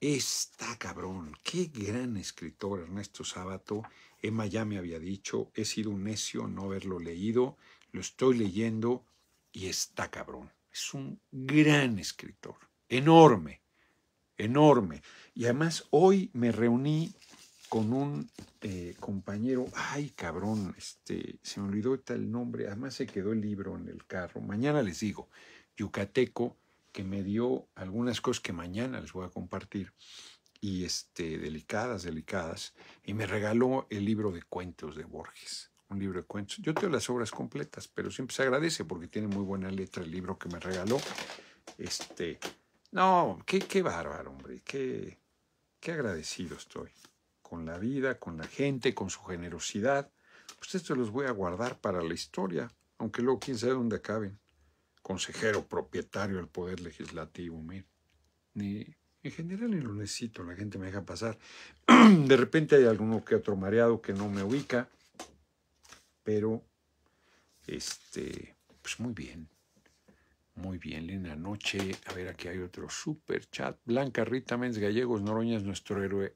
Está cabrón, qué gran escritor Ernesto Sábato. Emma ya me había dicho, he sido un necio no haberlo leído, lo estoy leyendo y está cabrón. Es un gran escritor enorme, enorme. Y además hoy me reuní con un eh, compañero, ay cabrón, este, se me olvidó tal nombre, además se quedó el libro en el carro, mañana les digo, yucateco, que me dio algunas cosas que mañana les voy a compartir, y este, delicadas, delicadas, y me regaló el libro de cuentos de Borges, un libro de cuentos. Yo tengo las obras completas, pero siempre se agradece porque tiene muy buena letra el libro que me regaló. Este, no, qué, qué bárbaro, hombre, qué, qué agradecido estoy con la vida, con la gente, con su generosidad. Pues esto los voy a guardar para la historia, aunque luego quién sabe dónde acaben. Consejero propietario del Poder Legislativo, miren. Ni, en general ni lo necesito, la gente me deja pasar. De repente hay alguno que otro mareado que no me ubica, pero, este, pues muy bien. Muy bien, linda Noche. A ver, aquí hay otro super chat. Blanca Rita Méndez Gallegos Noroñas, nuestro héroe,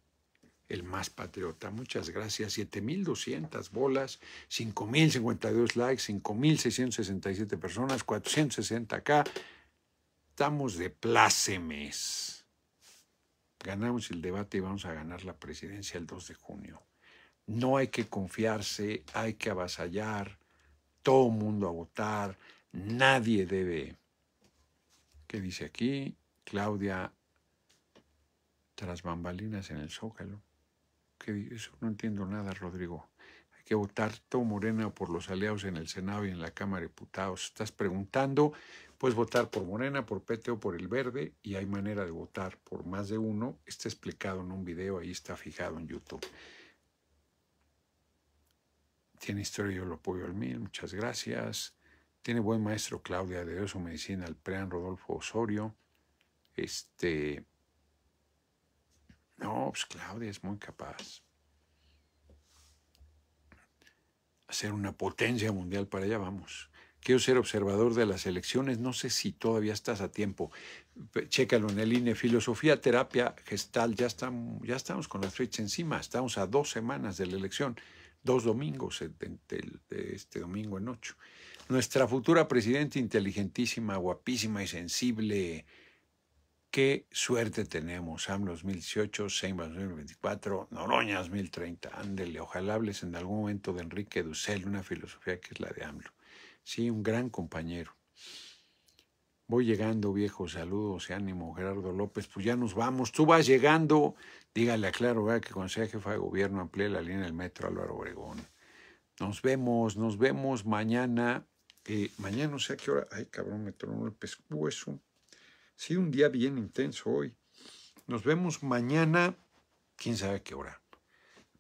el más patriota. Muchas gracias. 7.200 bolas, 5.052 likes, 5.667 personas, 460 acá. Estamos de plácemes. Ganamos el debate y vamos a ganar la presidencia el 2 de junio. No hay que confiarse, hay que avasallar, todo mundo a votar, nadie debe ¿Qué dice aquí Claudia tras bambalinas en el zócalo. Que eso no entiendo nada, Rodrigo. Hay que votar todo Morena por los aliados en el Senado y en la Cámara de Diputados. Estás preguntando, puedes votar por Morena, por PT o por el Verde, y hay manera de votar por más de uno. Está explicado en un video, ahí está fijado en YouTube. Tiene historia, yo lo apoyo al mil, muchas gracias. Tiene buen maestro Claudia de Oso Medicina, prean Rodolfo Osorio. Este. No, pues, Claudia es muy capaz. Hacer una potencia mundial para allá, vamos. Quiero ser observador de las elecciones. No sé si todavía estás a tiempo. Chécalo en el INE. Filosofía, terapia, gestal. Ya estamos, ya estamos con las fechas encima. Estamos a dos semanas de la elección. Dos domingos, este domingo en ocho nuestra futura presidenta inteligentísima, guapísima y sensible. Qué suerte tenemos. AMLO 2018, Seymour 2024, Noroñas 2030. Ándele, ojalá hables en algún momento de Enrique Dussel, una filosofía que es la de AMLO. Sí, un gran compañero. Voy llegando, viejo, saludos y ánimo, Gerardo López. Pues ya nos vamos. Tú vas llegando. Dígale a Claro que cuando sea jefa de gobierno amplíe la línea del metro Álvaro Obregón. Nos vemos, nos vemos mañana mañana no sé a qué hora. Ay, cabrón, me trono el pescuezo. Sí, un día bien intenso hoy. Nos vemos mañana, quién sabe a qué hora.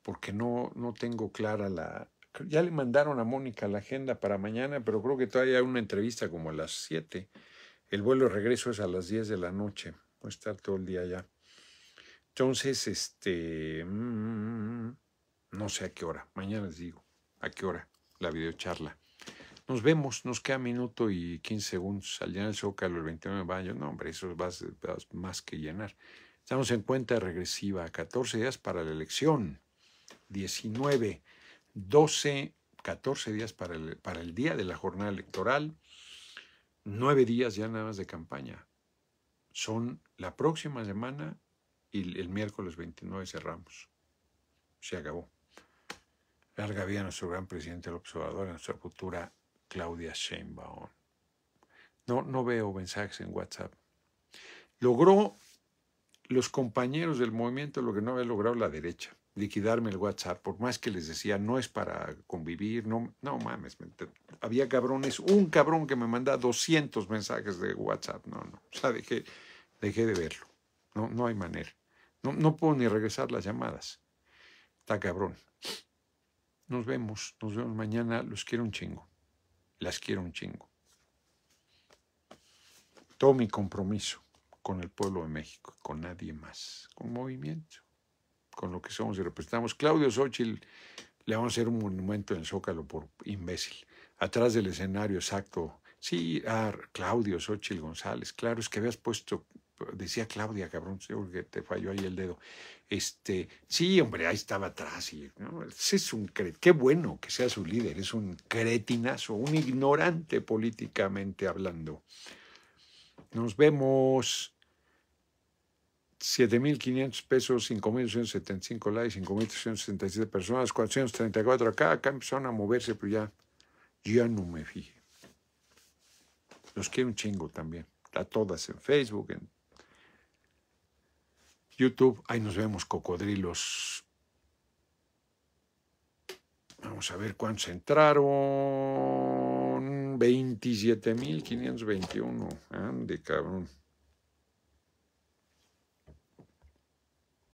Porque no, no tengo clara la. Ya le mandaron a Mónica la agenda para mañana, pero creo que todavía hay una entrevista como a las 7. El vuelo de regreso es a las 10 de la noche. Voy a estar todo el día allá. Entonces, este. Mm, mm, mm, no sé a qué hora. Mañana les digo a qué hora la videocharla. Nos vemos, nos queda minuto y 15 segundos al llenar el Zócalo el 29 de mayo. No, hombre, eso va más que llenar. Estamos en cuenta regresiva, 14 días para la elección, 19, 12, 14 días para el, día de la jornada electoral, 9 días ya nada más de campaña. Son la próxima semana y el miércoles 29 cerramos. Se acabó. Larga vida a nuestro gran presidente el observador, a nuestra futura Claudia Sheinbaum. No, no veo mensajes en WhatsApp. Logró los compañeros del movimiento lo que no había logrado la derecha, liquidarme el WhatsApp, por más que les decía, no es para convivir, no, no mames, había cabrones, un cabrón que me manda 200 mensajes de WhatsApp, no, no, o sea, dejé, de verlo, no, no hay manera, no, no puedo ni regresar las llamadas, está cabrón. Nos vemos, nos vemos mañana, los quiero un chingo. Las quiero un chingo. Todo mi compromiso con el pueblo de México, con nadie más, con movimiento, con lo que somos y representamos. Claudio Xochitl le vamos a hacer un monumento en Zócalo por imbécil. Atrás del escenario exacto. Sí, a ah, Claudio Xochitl González, claro, es que habías puesto decía Claudia, cabrón, que te falló ahí el dedo. Este, sí, hombre, ahí estaba atrás. Y, es un qué bueno que sea su líder, es un cretinazo, un ignorante políticamente hablando. Nos vemos. 7.500 pesos, 5.275 likes, 5.367 personas, 434 acá. Acá empezaron a moverse, pero ya, ya no me fijé. Los quiero un chingo también. A todas en Facebook, en YouTube, ahí nos vemos cocodrilos. Vamos a ver cuántos entraron. 27.521. Ande, cabrón.